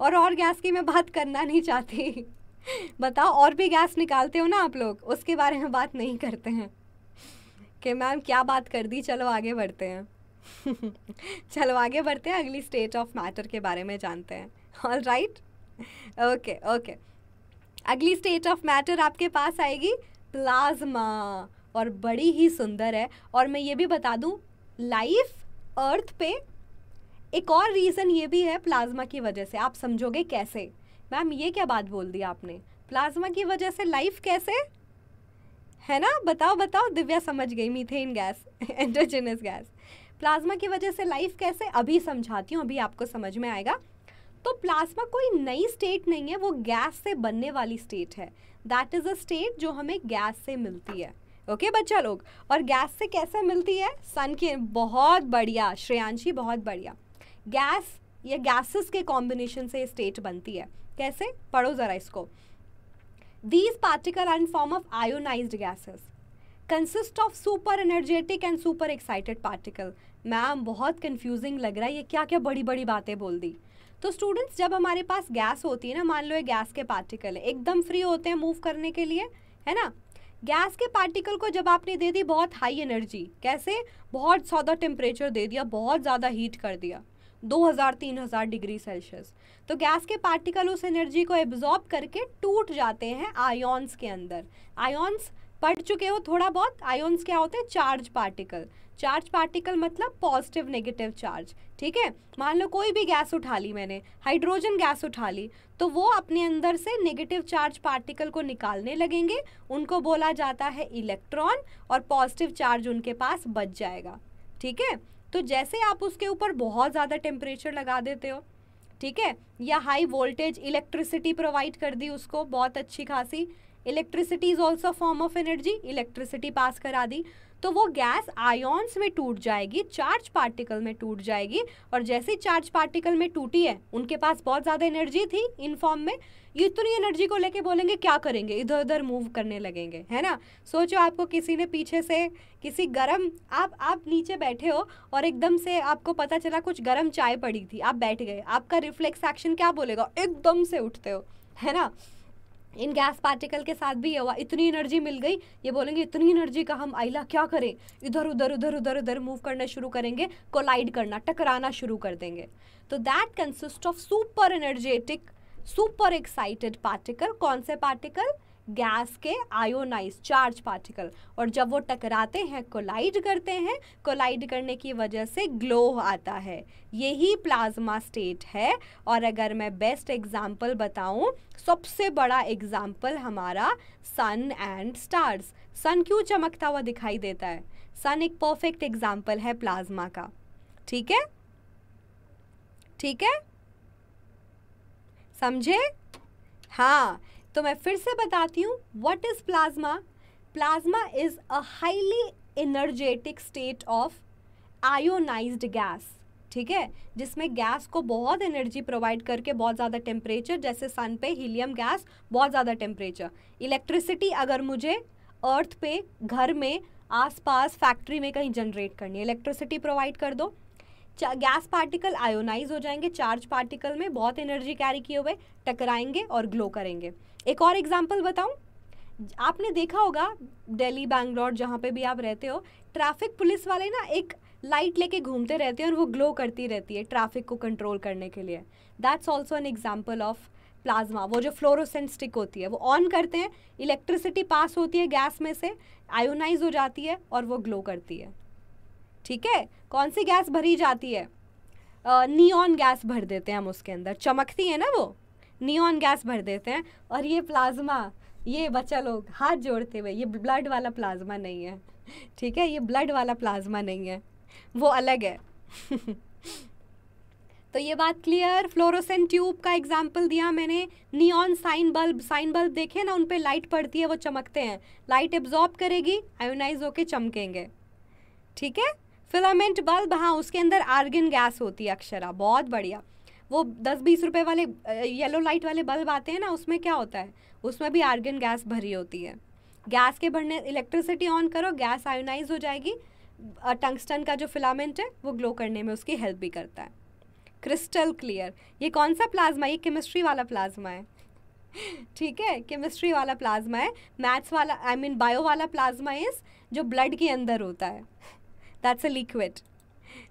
और और गैस की मैं बात करना नहीं चाहती बताओ और भी गैस निकालते हो ना आप लोग उसके बारे में बात नहीं करते हैं कि मैम क्या बात कर दी चलो आगे बढ़ते हैं चलो आगे बढ़ते हैं अगली स्टेट ऑफ मैटर के बारे में जानते हैं ऑल राइट ओके ओके अगली स्टेट ऑफ मैटर आपके पास आएगी प्लाज्मा और बड़ी ही सुंदर है और मैं ये भी बता दूं लाइफ अर्थ पे एक और रीज़न ये भी है प्लाज्मा की वजह से आप समझोगे कैसे मैम ये क्या बात बोल दी आपने प्लाज्मा की वजह से लाइफ कैसे है ना बताओ बताओ दिव्या समझ गई मीथेन गैस एंटोजिनस गैस प्लाज्मा की वजह से लाइफ कैसे अभी समझाती हूँ अभी आपको समझ में आएगा तो प्लाज्मा कोई नई स्टेट नहीं है वो गैस से बनने वाली स्टेट है दैट इज़ अ स्टेट जो हमें गैस से मिलती है ओके okay, बच्चा लोग और गैस से कैसे मिलती है सन की बहुत बढ़िया श्रेयांशी बहुत बढ़िया गैस या गैसेस के कॉम्बिनेशन से स्टेट बनती है कैसे पढ़ो ज़रा इसको these particle are in form of ionize gases consist of super energetic and super excited particle ma'am बहुत कंफ्यूजिंग लग रहा है ये क्या क्या बड़ी बड़ी बातें बोल दी तो स्टूडेंट्स जब हमारे पास गैस होती है ना मान लो ये गैस के पार्टिकल है एकदम फ्री होते हैं मूव करने के लिए है ना गैस के पार्टिकल को जब आपने दे दी बहुत हाई एनर्जी कैसे बहुत ज़्यादा टेम्परेचर दे दिया बहुत ज़्यादा हीट कर दिया 2000 3000 डिग्री सेल्सियस तो गैस के पार्टिकल उस एनर्जी को एब्जॉर्ब करके टूट जाते हैं आयोन्स के अंदर आयोन्स पढ़ चुके हो थोड़ा बहुत आयोन्स क्या होते हैं चार्ज पार्टिकल चार्ज पार्टिकल मतलब पॉजिटिव नेगेटिव चार्ज ठीक है मान लो कोई भी गैस उठा ली मैंने हाइड्रोजन गैस उठा ली तो वो अपने अंदर से नेगेटिव चार्ज पार्टिकल को निकालने लगेंगे उनको बोला जाता है इलेक्ट्रॉन और पॉजिटिव चार्ज उनके पास बच जाएगा ठीक है तो जैसे आप उसके ऊपर बहुत ज़्यादा टेम्परेचर लगा देते हो ठीक है या हाई वोल्टेज इलेक्ट्रिसिटी प्रोवाइड कर दी उसको बहुत अच्छी खासी electricity is also form of energy electricity pass करा दी तो वो गैस आयोन्स में टूट जाएगी चार्ज पार्टिकल में टूट जाएगी और जैसे चार्ज पार्टिकल में टूटी है उनके पास बहुत ज़्यादा एनर्जी थी इन फॉर्म में इतनी एनर्जी को लेके बोलेंगे क्या करेंगे इधर उधर मूव करने लगेंगे है ना सोचो आपको किसी ने पीछे से किसी गरम आप आप नीचे बैठे हो और एकदम से आपको पता चला कुछ गरम चाय पड़ी थी आप बैठ गए आपका रिफ्लेक्स एक्शन क्या बोलेगा एकदम से उठते हो है ना इन गैस पार्टिकल के साथ भी ये हुआ इतनी एनर्जी मिल गई ये बोलेंगे इतनी एनर्जी का हम आइला क्या करें इधर उधर उधर उधर उधर मूव करना शुरू करेंगे कोलाइड करना टकराना शुरू कर देंगे तो that consist of super energetic super excited particle कौन से पार्टिकल गैस के आयोनाइज चार्ज पार्टिकल और जब वो टकराते हैं कोलाइड करते हैं कोलाइड करने की वजह से ग्लो आता है यही प्लाज्मा स्टेट है और अगर मैं बेस्ट एग्जाम्पल बताऊं सबसे बड़ा एग्जाम्पल हमारा सन एंड स्टार्स सन क्यों चमकता हुआ दिखाई देता है सन एक परफेक्ट एग्जाम्पल है प्लाज्मा का ठीक है ठीक है समझे हाँ तो मैं फिर से बताती हूँ what is plasma plasma is a highly energetic state of ionize gas ठीक है जिसमें गैस को बहुत एनर्जी प्रोवाइड करके बहुत ज़्यादा टेम्परेचर जैसे सन पे हीलियम गैस बहुत ज़्यादा टेम्परेचर इलेक्ट्रिसिटी अगर मुझे अर्थ पे घर में आसपास फैक्ट्री में कहीं जनरेट करनी है इलेक्ट्रिसिटी प्रोवाइड कर दो गैस पार्टिकल आयोनाइज हो जाएंगे चार्ज पार्टिकल में बहुत एनर्जी कैरी किए हुए टकराएंगे और ग्लो करेंगे एक और एग्जाम्पल बताऊँ आपने देखा होगा दिल्ली बैंगलोर जहाँ पे भी आप रहते हो ट्रैफिक पुलिस वाले ना एक लाइट लेके घूमते रहते हैं और वो ग्लो करती रहती है ट्रैफिक को कंट्रोल करने के लिए that's also an example of plasma वो जो फ्लोरोसेंट स्टिक होती है वो ऑन करते हैं इलेक्ट्रिसिटी पास होती है गैस में से आयोनाइज हो जाती है और वो ग्लो करती है ठीक है कौन सी गैस भरी जाती है नियॉन गैस भर देते हैं हम उसके अंदर चमकती है ना वो नियॉन गैस भर देते हैं और ये प्लाज्मा ये बच्चा लोग हाथ जोड़ते हुए ये ब्लड वाला प्लाज्मा नहीं है ठीक है ये ब्लड वाला प्लाज्मा नहीं है वो अलग है तो ये बात क्लियर फ्लोरोसेंट ट्यूब का एग्जाम्पल दिया मैंने neon sign bulb sign bulb देखे ना उन पर लाइट पड़ती है वो चमकते हैं लाइट एब्जॉर्ब करेगी आयोनाइज होके चमकेंगे ठीक है फिलामेंट बल्ब हाँ उसके अंदर आर्गन गैस होती है अक्षरा बहुत बढ़िया वो दस बीस रुपए वाले येलो लाइट वाले बल्ब आते हैं ना उसमें क्या होता है उसमें भी आर्गन गैस भरी होती है गैस के भरने इलेक्ट्रिसिटी ऑन करो गैस आयोनाइज हो जाएगी टंगस्टन का जो फिलामेंट है वो ग्लो करने में उसकी हेल्प भी करता है क्रिस्टल क्लियर ये कौन सा प्लाज्मा ये केमिस्ट्री वाला प्लाज्मा है ठीक है केमिस्ट्री वाला प्लाज्मा है मैथ्स वाला आई मीन बायो वाला प्लाज्मा इज जो ब्लड के अंदर होता है दैट्स अ लिक्विड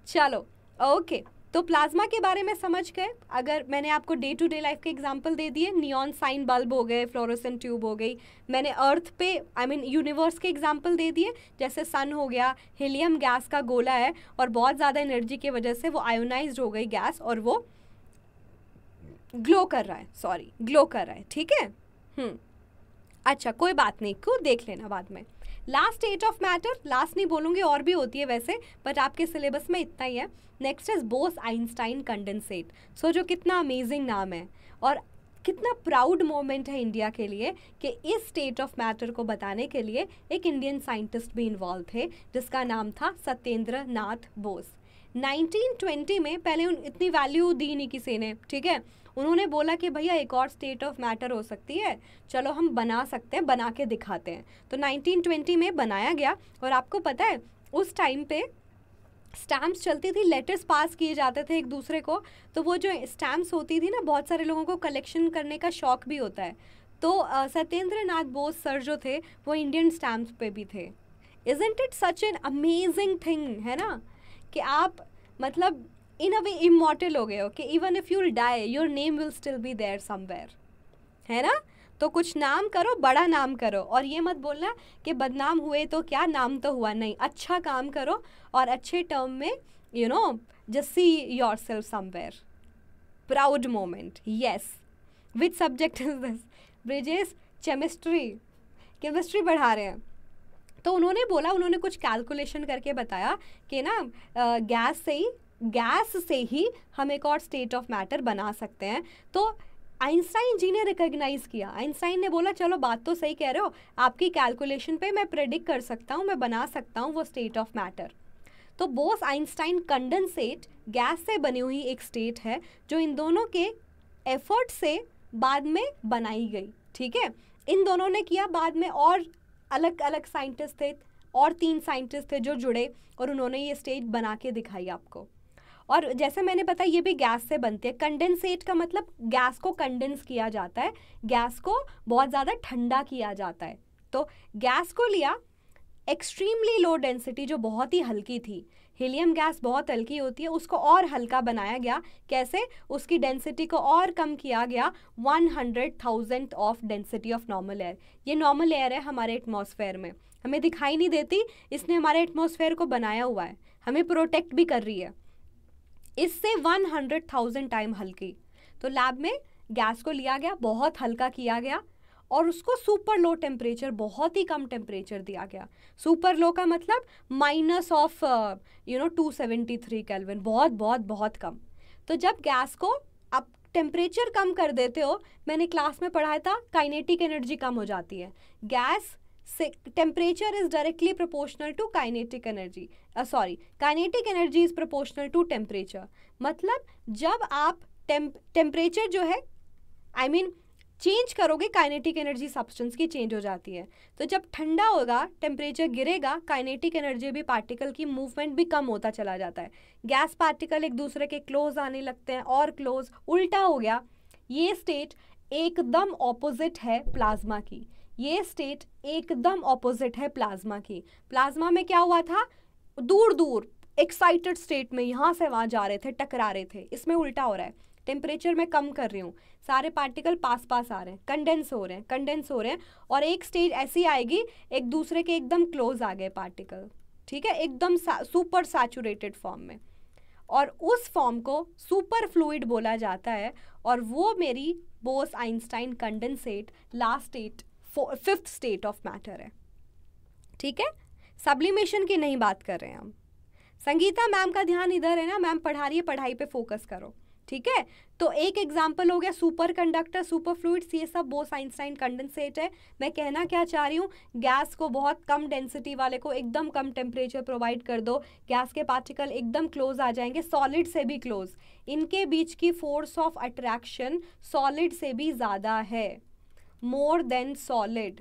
चलो ओके okay. तो प्लाज्मा के बारे में समझ गए अगर मैंने आपको डे टू डे लाइफ के एग्जांपल दे दिए नियॉन साइन बल्ब हो गए फ्लोरोसेंट ट्यूब हो गई मैंने अर्थ पे आई मीन यूनिवर्स के एग्जांपल दे दिए जैसे सन हो गया हीलियम गैस का गोला है और बहुत ज़्यादा एनर्जी की वजह से वो आयोनाइज हो गई गैस और वो ग्लो कर रहा है सॉरी ग्लो कर रहा है ठीक है हम्म, अच्छा कोई बात नहीं क्यों देख लेना बाद में last state of matter last नहीं बोलूँगी और भी होती है वैसे बट आपके सिलेबस में इतना ही है next is Bose Einstein condensate so जो कितना अमेजिंग नाम है और कितना प्राउड मोमेंट है इंडिया के लिए कि इस स्टेट ऑफ मैटर को बताने के लिए एक इंडियन साइंटिस्ट भी इन्वॉल्व थे जिसका नाम था सत्येंद्र नाथ बोस 1920 में पहले उन इतनी वैल्यू दी नहीं किसी ने ठीक है उन्होंने बोला कि भैया एक और स्टेट ऑफ मैटर हो सकती है चलो हम बना सकते हैं बना के दिखाते हैं तो 1920 में बनाया गया और आपको पता है उस टाइम पे स्टैम्प्स चलती थी लेटर्स पास किए जाते थे एक दूसरे को तो वो जो स्टैम्प्स होती थी ना बहुत सारे लोगों को कलेक्शन करने का शौक भी होता है तो सत्येंद्र नाथ बोस सर जो थे वो इंडियन स्टैम्प्स पे भी थे isn't it such an amazing thing है ना कि आप मतलब इन अ वे इमोटल हो गए हो कि even if you die your name will still be there somewhere है ना तो कुछ नाम करो बड़ा नाम करो और ये मत बोलना कि बदनाम हुए तो क्या नाम तो हुआ नहीं अच्छा काम करो और अच्छे टर्म में you know just see yourself somewhere proud moment yes which subject is this bridges chemistry chemistry पढ़ा रहे हैं तो उन्होंने बोला उन्होंने कुछ कैलकुलेशन करके बताया कि ना गैस से ही गैस से ही हम एक और स्टेट ऑफ मैटर बना सकते हैं तो आइंस्टाइन जी ने रिकॉग्नाइज किया आइंस्टाइन ने बोला चलो बात तो सही कह रहे हो आपकी कैलकुलेशन पे मैं प्रेडिक्ट कर सकता हूँ मैं बना सकता हूँ वो स्टेट ऑफ मैटर तो बोस आइंस्टाइन कंडेंसेट गैस से बनी हुई एक स्टेट है जो इन दोनों के एफर्ट से बाद में बनाई गई ठीक है इन दोनों ने किया बाद में और अलग अलग साइंटिस्ट थे और तीन साइंटिस्ट थे जो जुड़े और उन्होंने ये स्टेट बना के दिखाई आपको और जैसे मैंने बताया ये भी गैस से बनती है कंडेंसेट का मतलब गैस को कंडेंस किया जाता है गैस को बहुत ज़्यादा ठंडा किया जाता है तो गैस को लिया एक्सट्रीमली लो डेंसिटी जो बहुत ही हल्की थी हीलियम गैस बहुत हल्की होती है उसको और हल्का बनाया गया कैसे उसकी डेंसिटी को और कम किया गया one hundred thousand of density of normal air ये नॉर्मल एयर है हमारे एटमॉस्फेयर में हमें दिखाई नहीं देती इसने हमारे एटमॉस्फेयर को बनाया हुआ है हमें प्रोटेक्ट भी कर रही है इससे 100,000 टाइम हल्की तो लैब में गैस को लिया गया बहुत हल्का किया गया और उसको सुपर लो टेम्परेचर बहुत ही कम टेम्परेचर दिया गया सुपर लो का मतलब minus of you know 273 seventy three kelvin बहुत बहुत बहुत कम तो जब गैस को आप टेम्परेचर कम कर देते हो मैंने क्लास में पढ़ाया था काइनेटिक एनर्जी कम हो जाती है gas temperature is directly proportional to kinetic energy uh, sorry kinetic energy is proportional to temperature मतलब जब आप टेम्परेचर जो है आई मीन चेंज करोगे काइनेटिक एनर्जी सब्सटेंस की चेंज हो जाती है तो जब ठंडा होगा टेम्परेचर गिरेगा काइनेटिक एनर्जी भी पार्टिकल की मूवमेंट भी कम होता चला जाता है गैस पार्टिकल एक दूसरे के क्लोज आने लगते हैं और क्लोज उल्टा हो गया ये स्टेट एकदम ऑपोजिट है प्लाज्मा की ये स्टेट एकदम ऑपोजिट है प्लाज्मा की प्लाज्मा में क्या हुआ था दूर दूर एक्साइटेड स्टेट में यहाँ से वहाँ जा रहे थे टकरा रहे थे इसमें उल्टा हो रहा है टेम्परेचर मैं कम कर रही हूँ सारे पार्टिकल पास पास आ रहे हैं कंडेंस हो रहे हैं कंडेंस हो रहे हैं और एक स्टेज ऐसी आएगी एक दूसरे के एकदम क्लोज आ गए पार्टिकल ठीक है एकदम सुपर सैचुरेटेड फॉर्म में और उस फॉर्म को सुपर फ्लूड बोला जाता है और वो मेरी Bose Einstein condensate last state fifth state of matter है ठीक है सब्लिमेशन की नहीं बात कर रहे हैं हम संगीता मैम का ध्यान इधर है ना मैम पढ़ा रही है पढ़ाई पे फोकस करो ठीक है तो एक एग्जाम्पल हो गया सुपर कंडक्टर सुपर फ्लूड्स ये सब बोस आइंस्टाइन कंडेंसेट है मैं कहना क्या चाह रही हूँ गैस को बहुत कम डेंसिटी वाले को एकदम कम टेम्परेचर प्रोवाइड कर दो गैस के पार्टिकल एकदम क्लोज आ जाएंगे सॉलिड से भी क्लोज इनके बीच की फोर्स ऑफ अट्रैक्शन सॉलिड से भी ज़्यादा है मोर देन सॉलिड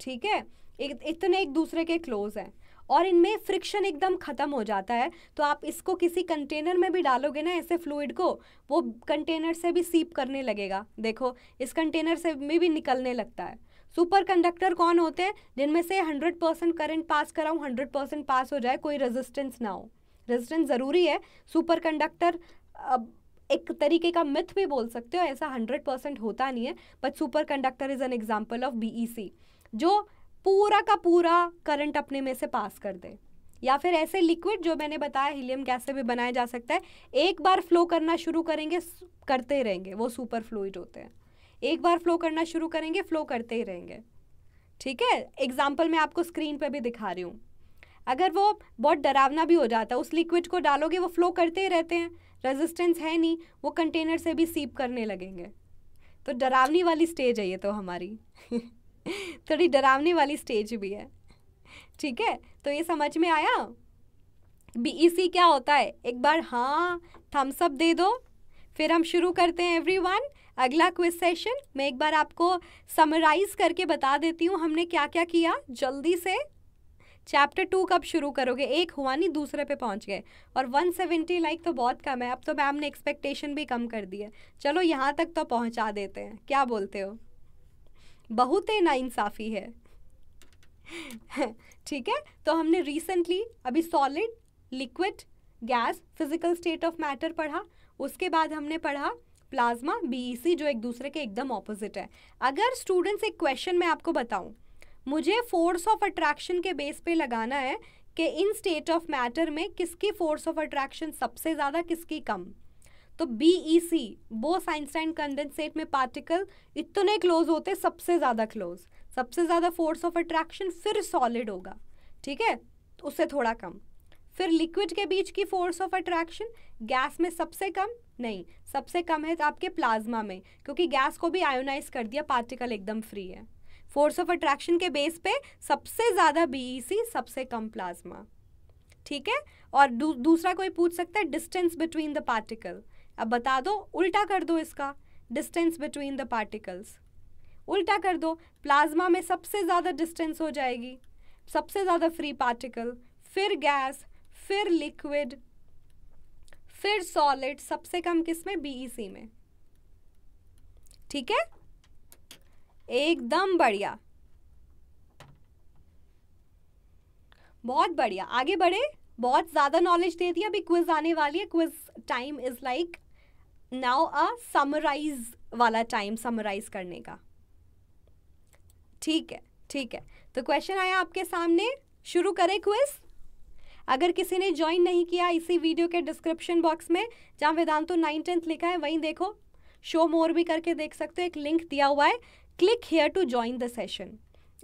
ठीक है एक, इतने एक दूसरे के क्लोज हैं और इनमें फ्रिक्शन एकदम ख़त्म हो जाता है तो आप इसको किसी कंटेनर में भी डालोगे ना ऐसे फ्लूड को वो कंटेनर से भी सीप करने लगेगा देखो इस कंटेनर से में भी निकलने लगता है सुपर कंडक्टर कौन होते हैं जिनमें से 100 परसेंट करेंट पास कराऊँ 100 परसेंट पास हो जाए कोई रेजिस्टेंस ना हो रेजिस्टेंस ज़रूरी है सुपर कंडक्टर एक तरीके का मिथ भी बोल सकते हो ऐसा हंड्रेड परसेंट होता नहीं है but superconductor is an example of B E C जो पूरा का पूरा करंट अपने में से पास कर दे या फिर ऐसे लिक्विड जो मैंने बताया हीलियम गैस से भी बनाया जा सकता है एक बार फ्लो करना शुरू करेंगे करते ही रहेंगे वो सुपर फ्लूड होते हैं एक बार फ्लो करना शुरू करेंगे फ्लो करते ही रहेंगे ठीक है एग्जाम्पल मैं आपको स्क्रीन पर भी दिखा रही हूँ अगर वो बहुत डरावना भी हो जाता है उस लिक्विड को डालोगे वो फ्लो करते ही रहते हैं रेजिस्टेंस है नहीं वो कंटेनर से भी सीप करने लगेंगे तो डरावनी वाली स्टेज है ये तो हमारी थोड़ी डरावनी वाली स्टेज भी है ठीक है तो ये समझ में आया बीईसी e क्या होता है एक बार हाँ थम्सअप दे दो फिर हम शुरू करते हैं एवरीवन अगला क्विज सेशन मैं एक बार आपको समराइज करके बता देती हूँ हमने क्या क्या किया जल्दी से चैप्टर टू कब शुरू करोगे एक हुआ नहीं दूसरे पे पहुंच गए और 170 लाइक तो बहुत कम है अब तो मैम ने एक्सपेक्टेशन भी कम कर दी है चलो यहाँ तक तो पहुँचा देते हैं क्या बोलते हो बहुत ही नाइंसाफ़ी है ठीक है तो हमने रिसेंटली अभी solid liquid gas physical state of matter पढ़ा उसके बाद हमने पढ़ा प्लाज्मा बीईसी e जो एक दूसरे के एकदम ऑपोजिट है अगर स्टूडेंट्स एक क्वेश्चन मैं आपको बताऊं मुझे फोर्स ऑफ अट्रैक्शन के बेस पे लगाना है कि इन स्टेट ऑफ मैटर में किसकी फोर्स ऑफ अट्रैक्शन सबसे ज़्यादा किसकी कम तो B E C Bose Einstein condensate में पार्टिकल इतने क्लोज होते सबसे ज़्यादा क्लोज सबसे ज़्यादा फोर्स ऑफ अट्रैक्शन फिर सॉलिड होगा ठीक है तो उससे थोड़ा कम फिर लिक्विड के बीच की फोर्स ऑफ अट्रैक्शन गैस में सबसे कम नहीं सबसे कम है आपके प्लाज्मा में क्योंकि गैस को भी आयोनाइज कर दिया पार्टिकल एकदम फ्री है फोर्स ऑफ अट्रैक्शन के बेस पे सबसे ज़्यादा बीईसी e सबसे कम प्लाज्मा ठीक है और दू, दूसरा कोई पूछ सकता है डिस्टेंस बिटवीन द पार्टिकल अब बता दो उल्टा कर दो इसका डिस्टेंस बिटवीन द पार्टिकल्स उल्टा कर दो प्लाज्मा में सबसे ज़्यादा डिस्टेंस हो जाएगी सबसे ज़्यादा फ्री पार्टिकल फिर गैस फिर लिक्विड फिर सॉलिड सबसे कम किस में बीईसी e में ठीक है एकदम बढ़िया बहुत बढ़िया आगे बढ़े बहुत ज़्यादा नॉलेज दे दिया अभी क्विज आने वाली है quiz time is like now a summarise वाला टाइम समराइज करने का ठीक है ठीक है तो क्वेश्चन आया आपके सामने शुरू करें क्विज अगर किसी ने ज्वाइन नहीं किया इसी वीडियो के डिस्क्रिप्शन बॉक्स में जहाँ वेदांतो नाइन टेंथ लिखा है वहीं देखो शो मोर भी करके देख सकते हो एक लिंक दिया हुआ है click here to join the session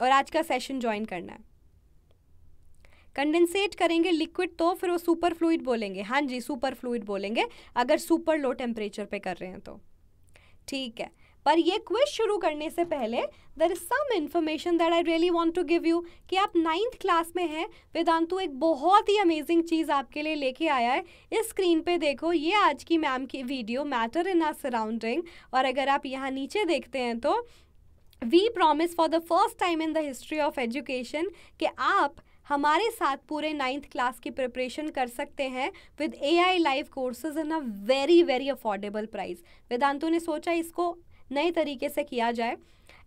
और आज का सेशन ज्वाइन करना है कंडेंसेट करेंगे लिक्विड तो फिर वो सुपर फ्लूड बोलेंगे हाँ जी सुपर फ्लूड बोलेंगे अगर सुपर लो टेम्परेचर पे कर रहे हैं तो ठीक है पर ये क्विज शुरू करने से पहले there is some information that I really want to give you कि आप नाइन्थ क्लास में हैं वेदांतु एक बहुत ही अमेजिंग चीज़ आपके लिए लेके आया है इस स्क्रीन पे देखो ये आज की मैम की video matter in our surrounding और अगर आप यहाँ नीचे देखते हैं तो we promise for the first time in the history of education कि आप हमारे साथ पूरे नाइन्थ क्लास की प्रिपरेशन कर सकते हैं with A I live courses in a very very affordable price Vedantu ने सोचा इसको नए तरीके से किया जाए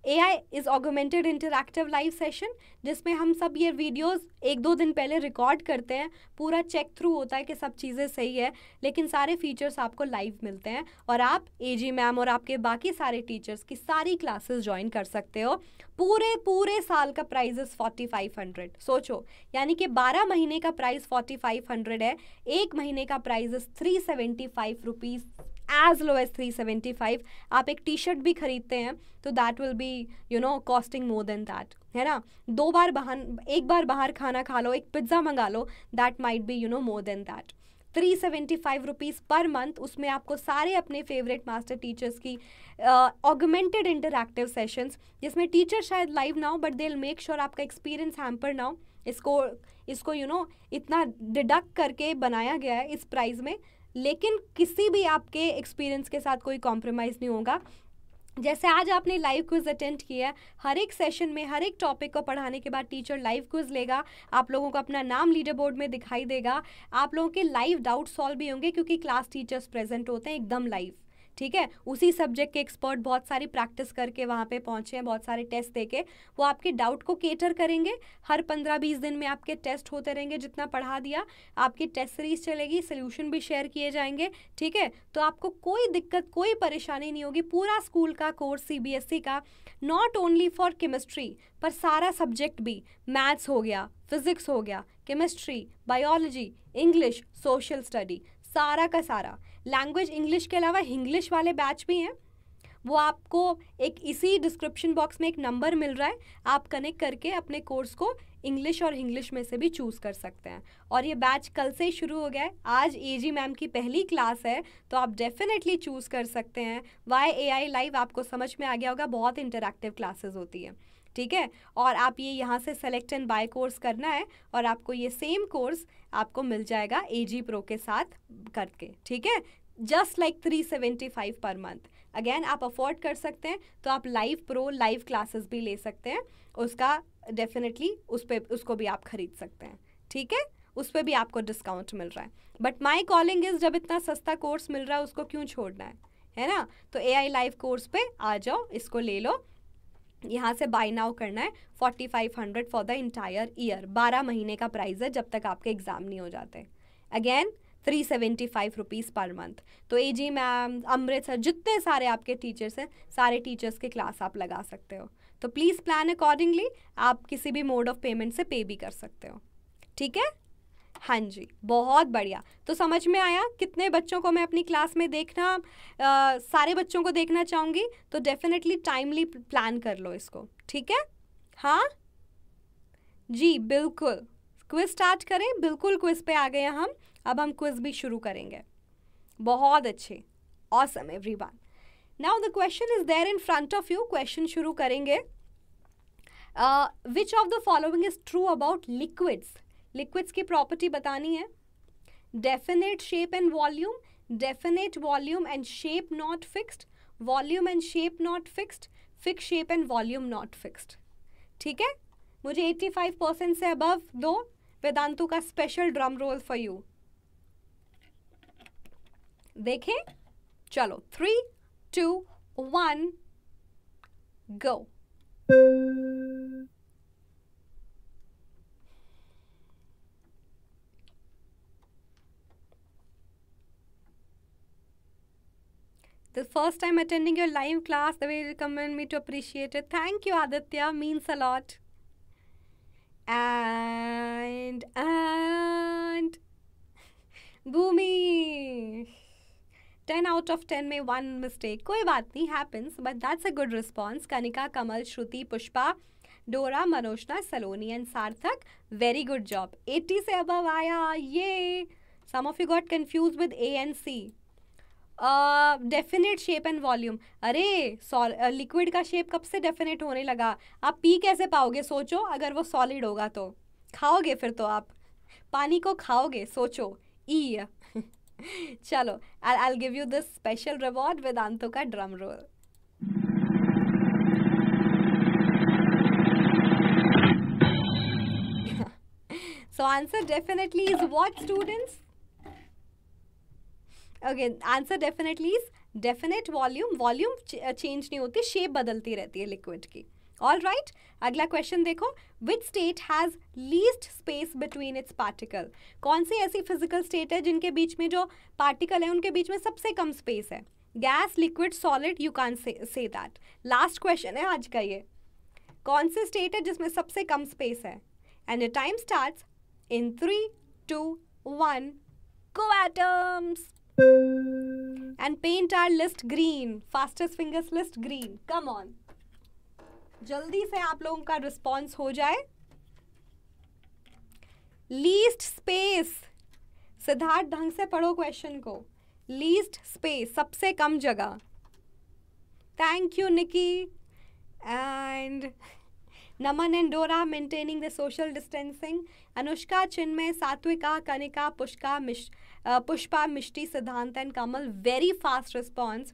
A I is augmented interactive live session जिसमें हम सब ये वीडियोज़ एक दो दिन पहले रिकॉर्ड करते हैं पूरा चेक थ्रू होता है कि सब चीज़ें सही है लेकिन सारे फीचर्स आपको लाइव मिलते हैं और आप ए जी मैम और आपके बाकी सारे टीचर्स की सारी क्लासेस ज्वाइन कर सकते हो पूरे पूरे साल का price is forty five hundred सोचो यानी कि बारह महीने का प्राइज़ फोर्टी फाइव हंड्रेड है एक महीने का price is three seventy five rupees as low as three seventy five आप एक टी शर्ट भी खरीदते हैं तो that will be you know costing more than that है ना दो बार बाहर एक बार बाहर खाना खा लो एक पिज्ज़ा मंगा लो that might be you know more than that three seventy five rupees per month उसमें आपको सारे अपने फेवरेट मास्टर टीचर्स की ऑगमेंटेड इंटरक्टिव सेशंस जिसमें टीचर शायद लाइव ना हो बट दे मेक श्योर आपका एक्सपीरियंस हैम्पर ना हो इसको इसको यू you नो know, इतना डिडक्ट करके बनाया गया है इस प्राइस में लेकिन किसी भी आपके एक्सपीरियंस के साथ कोई कॉम्प्रोमाइज़ नहीं होगा जैसे आज आपने लाइव क्विज अटेंड किया है हर एक सेशन में हर एक टॉपिक को पढ़ाने के बाद टीचर लाइव क्विज लेगा आप लोगों को अपना नाम लीडर बोर्ड में दिखाई देगा आप लोगों के लाइव डाउट सॉल्व भी होंगे क्योंकि क्लास टीचर्स प्रेजेंट होते हैं एकदम लाइव ठीक है उसी सब्जेक्ट के एक्सपर्ट बहुत सारी प्रैक्टिस करके वहाँ पे पहुँचे हैं बहुत सारे टेस्ट दे के वो आपके डाउट को केटर करेंगे हर पंद्रह बीस दिन में आपके टेस्ट होते रहेंगे जितना पढ़ा दिया आपकी टेस्ट सीरीज चलेगी सोल्यूशन भी शेयर किए जाएंगे ठीक है तो आपको कोई दिक्कत कोई परेशानी नहीं होगी पूरा स्कूल का कोर्स सी e का नॉट ओनली फॉर केमिस्ट्री पर सारा सब्जेक्ट भी मैथ्स हो गया फिज़िक्स हो गया chemistry biology English social study सारा का सारा लैंग्वेज इंग्लिश के अलावा हिंग्लिश वाले बैच भी हैं वो आपको एक इसी डिस्क्रिप्शन बॉक्स में एक नंबर मिल रहा है आप कनेक्ट करके अपने कोर्स को इंग्लिश और हिंग्लिश में से भी चूज़ कर सकते हैं और ये बैच कल से ही शुरू हो गया है आज ए जी मैम की पहली क्लास है तो आप डेफिनेटली चूज़ कर सकते हैं वाई ए आई लाइव आपको समझ में आ गया होगा बहुत इंटरेक्टिव क्लासेज़ होती है ठीक है और आप ये यहाँ से सेलेक्ट एंड बाय कोर्स करना है और आपको ये सेम कोर्स आपको मिल जाएगा ए जी प्रो के साथ करके ठीक है just like three seventy five per month again आप अफोर्ड कर सकते हैं तो आप लाइव प्रो लाइव क्लासेस भी ले सकते हैं उसका डेफिनेटली उस पर उसको भी आप खरीद सकते हैं ठीक है उस पर भी आपको डिस्काउंट मिल रहा है बट माई कॉलिंग इज़ जब इतना सस्ता कोर्स मिल रहा है उसको क्यों छोड़ना है है ना तो ए आई लाइव कोर्स पे आ जाओ इसको ले लो यहाँ से बाय नाउ करना है forty five hundred for the entire year बारह महीने का प्राइस है जब तक आपके एग्ज़ाम नहीं हो जाते again three seventy five rupees per month तो ए जी मैम अमृतसर जितने सारे आपके टीचर्स हैं सारे टीचर्स के क्लास आप लगा सकते हो तो प्लीज़ प्लान अकॉर्डिंगली आप किसी भी मोड ऑफ पेमेंट से पे भी कर सकते हो ठीक है हाँ जी बहुत बढ़िया तो समझ में आया कितने बच्चों को मैं अपनी क्लास में देखना आ, सारे बच्चों को देखना चाहूँगी तो डेफिनेटली टाइमली प्लान कर लो इसको ठीक है हाँ जी बिल्कुल क्विज स्टार्ट करें बिल्कुल क्विज पे आ गए हम अब हम क्विज भी शुरू करेंगे बहुत अच्छे awesome everyone now the question is there in front of you question शुरू करेंगे which of the following is true about liquids liquids की प्रॉपर्टी बतानी है definite shape and volume definite volume and shape not fixed volume and shape not fixed fix shape and volume not fixed ठीक है मुझे 85 percent से above दो वेदांतु का special drum roll for you देखें चलो three two one go the first time attending your live class, the way you recommend me to appreciate it. Thank you, Aditya. Means a lot. And, and, Bhumi. 10 out of 10 may one mistake koi बात नहीं happens but that's a good response Kanika Kamal Shruti Pushpa Dora Manojna Saloni and Sarthak very good job 80 से above आया ये some of you got confuse with A and C definite shape and volume अरे liquid का shape कब से definite होने लगा आप पी कैसे पाओगे सोचो अगर वो सॉलिड होगा तो खाओगे फिर तो आप पानी को खाओगे सोचो ई चलो I I give you this special reward Vedantu का drum roll so answer definitely is what students okay answer definitely is definite volume volume change नहीं होती शेप बदलती रहती है लिक्विड की ऑल राइट right? अगला क्वेश्चन देखो which state has least space between its particle कौन सी ऐसी फिजिकल स्टेट है जिनके बीच में जो पार्टिकल है उनके बीच में सबसे कम स्पेस है gas liquid solid you can say that last question है आज का ये कौन सी स्टेट है जिसमें सबसे कम स्पेस है and time start in three two one go atoms and paint our list green fastest fingers list green come on जल्दी से आप लोगों का रिस्पॉन्स हो जाए लीस्ट स्पेस सिद्धार्थ ढंग से पढ़ो क्वेश्चन को लीस्ट स्पेस सबसे कम जगह thank you Nikki and Naman and Dora maintaining the social distancing Anushka Chinmay Satvika Kanika Pushka Mishra Pushpa Mishti Siddhant and Kamal very fast response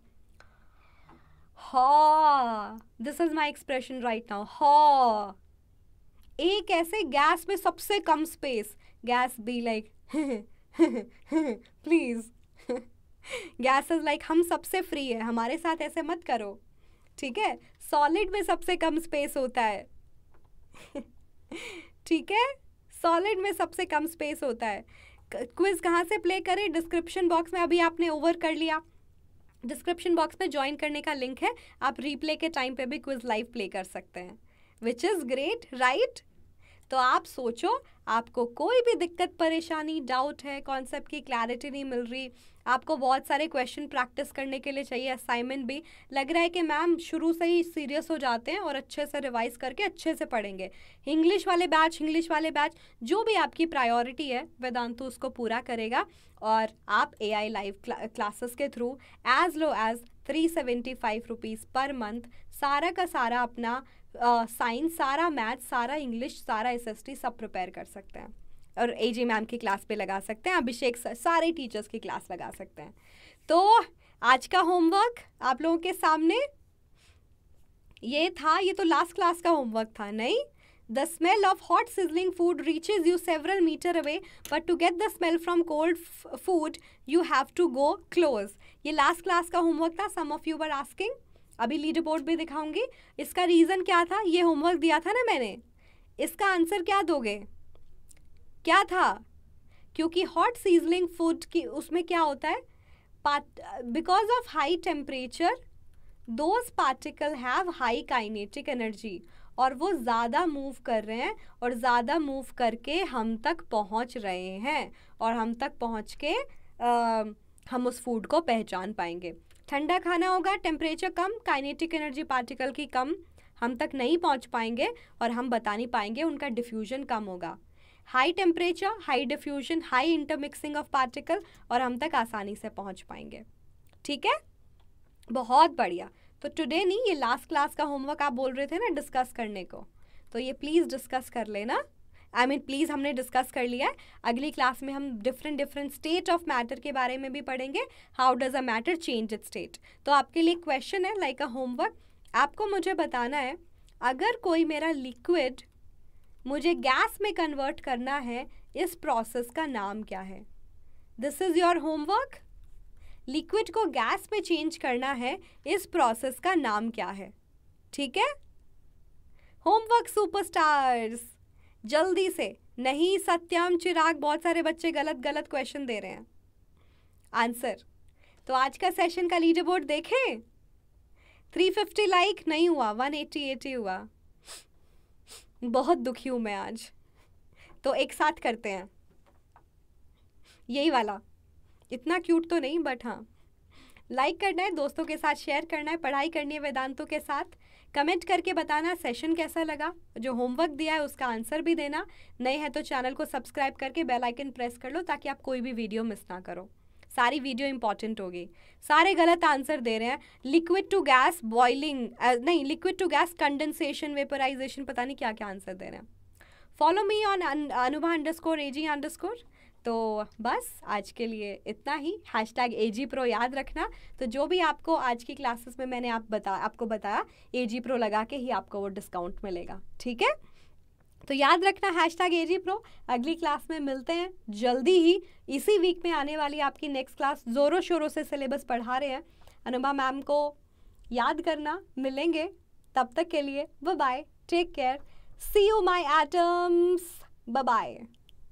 हा this is my expression right now हा एक ऐसे गैस में सबसे कम space gas be like please gas is like हम सबसे फ्री है हमारे साथ ऐसे मत करो ठीक है सॉलिड में सबसे कम स्पेस होता है ठीक है सॉलिड में सबसे कम स्पेस होता है क्विज़ कहाँ से प्ले करें डिस्क्रिप्शन बॉक्स में अभी आपने ओवर कर लिया डिस्क्रिप्शन बॉक्स में ज्वाइन करने का लिंक है आप रीप्ले के टाइम पे भी क्विज़ लाइव प्ले कर सकते हैं विच इज़ ग्रेट राइट तो आप सोचो आपको कोई भी दिक्कत परेशानी डाउट है कॉन्सेप्ट की क्लैरिटी नहीं मिल रही आपको बहुत सारे क्वेश्चन प्रैक्टिस करने के लिए चाहिए असाइनमेंट भी लग रहा है कि मैम शुरू से ही सीरियस हो जाते हैं और अच्छे से रिवाइज करके अच्छे से पढ़ेंगे इंग्लिश वाले बैच इंग्लिश वाले बैच जो भी आपकी प्रायोरिटी है वेदांतु उसको पूरा करेगा और आप ए आई लाइव क्लासेस के through as low as three seventy five rupees per month सारा का सारा अपना साइंस सारा मैथ सारा इंग्लिश सारा एस एस सब प्रिपेयर कर सकते हैं और ए जी मैम की क्लास पे लगा सकते हैं अभिषेक सारे टीचर्स की क्लास लगा सकते हैं तो आज का होमवर्क आप लोगों के सामने ये था ये तो लास्ट क्लास का होमवर्क था नहीं the smell of hot sizzling food reaches you several metre away but to get the smell from cold food you have to go close ये लास्ट क्लास का होमवर्क था some of you are asking अभी leaderboard भी दिखाऊंगी इसका reason क्या था ये होमवर्क दिया था ना मैंने इसका आंसर क्या दोगे क्या था क्योंकि हॉट सीजलिंग फूड की उसमें क्या होता है part because of high temperature those particle have high kinetic energy और वो ज़्यादा मूव कर रहे हैं और ज़्यादा मूव करके हम तक पहुंच रहे हैं और हम तक पहुंच के आ, हम उस फूड को पहचान पाएंगे ठंडा खाना होगा टेम्परेचर कम काइनेटिक एनर्जी पार्टिकल की कम हम तक नहीं पहुंच पाएंगे और हम बता नहीं पाएंगे उनका डिफ्यूजन कम होगा high temperature high diffusion high intermixing of particle और हम तक आसानी से पहुंच पाएंगे ठीक है बहुत बढ़िया तो टुडे नहीं ये लास्ट क्लास का होमवर्क आप बोल रहे थे ना डिस्कस करने को तो ये प्लीज़ डिस्कस कर लेना आई मीन प्लीज़ हमने डिस्कस कर लिया है अगली क्लास में हम different different state of matter के बारे में भी पढ़ेंगे how does a matter change it state तो आपके लिए क्वेश्चन है लाइक अ होमवर्क आपको मुझे बताना है अगर कोई मेरा लिक्विड मुझे गैस में कन्वर्ट करना है इस प्रोसेस का नाम क्या है this is your homework liquid को गैस में चेंज करना है इस प्रोसेस का नाम क्या है ठीक है होमवर्क सुपरस्टार्स जल्दी से नहीं सत्यम चिराग बहुत सारे बच्चे गलत गलत क्वेश्चन दे रहे हैं आंसर तो आज का सेशन का लीडर बोर्ड देखें 350 लाइक नहीं हुआ 180 एटी हुआ बहुत दुखी हूँ मैं आज तो एक साथ करते हैं यही वाला इतना क्यूट तो नहीं बट हाँ लाइक करना है दोस्तों के साथ शेयर करना है पढ़ाई करनी है वेदांतों के साथ कमेंट करके बताना सेशन कैसा लगा जो होमवर्क दिया है उसका आंसर भी देना नए हैं तो चैनल को सब्सक्राइब करके बेल आइकन प्रेस कर लो ताकि आप कोई भी वीडियो मिस ना करो सारी वीडियो इंपॉर्टेंट होगी सारे गलत आंसर दे रहे हैं लिक्विड टू गैस बॉइलिंग नहीं liquid to gas condensation vaporisation पता नहीं क्या क्या आंसर दे रहे हैं follow me on Anubha underscore aging underscore तो बस आज के लिए इतना ही hashtag A G pro याद रखना तो जो भी आपको आज की क्लासेस में मैंने आप बता आपको बताया ए जी प्रो लगा के ही आपको वो डिस्काउंट मिलेगा ठीक है तो याद रखना hashtag A G pro अगली क्लास में मिलते हैं जल्दी ही इसी वीक में आने वाली आपकी नेक्स्ट क्लास ज़ोरों शोरों से सिलेबस पढ़ा रहे हैं अनुभा मैम को याद करना मिलेंगे तब तक के लिए bye take care see you my atoms bye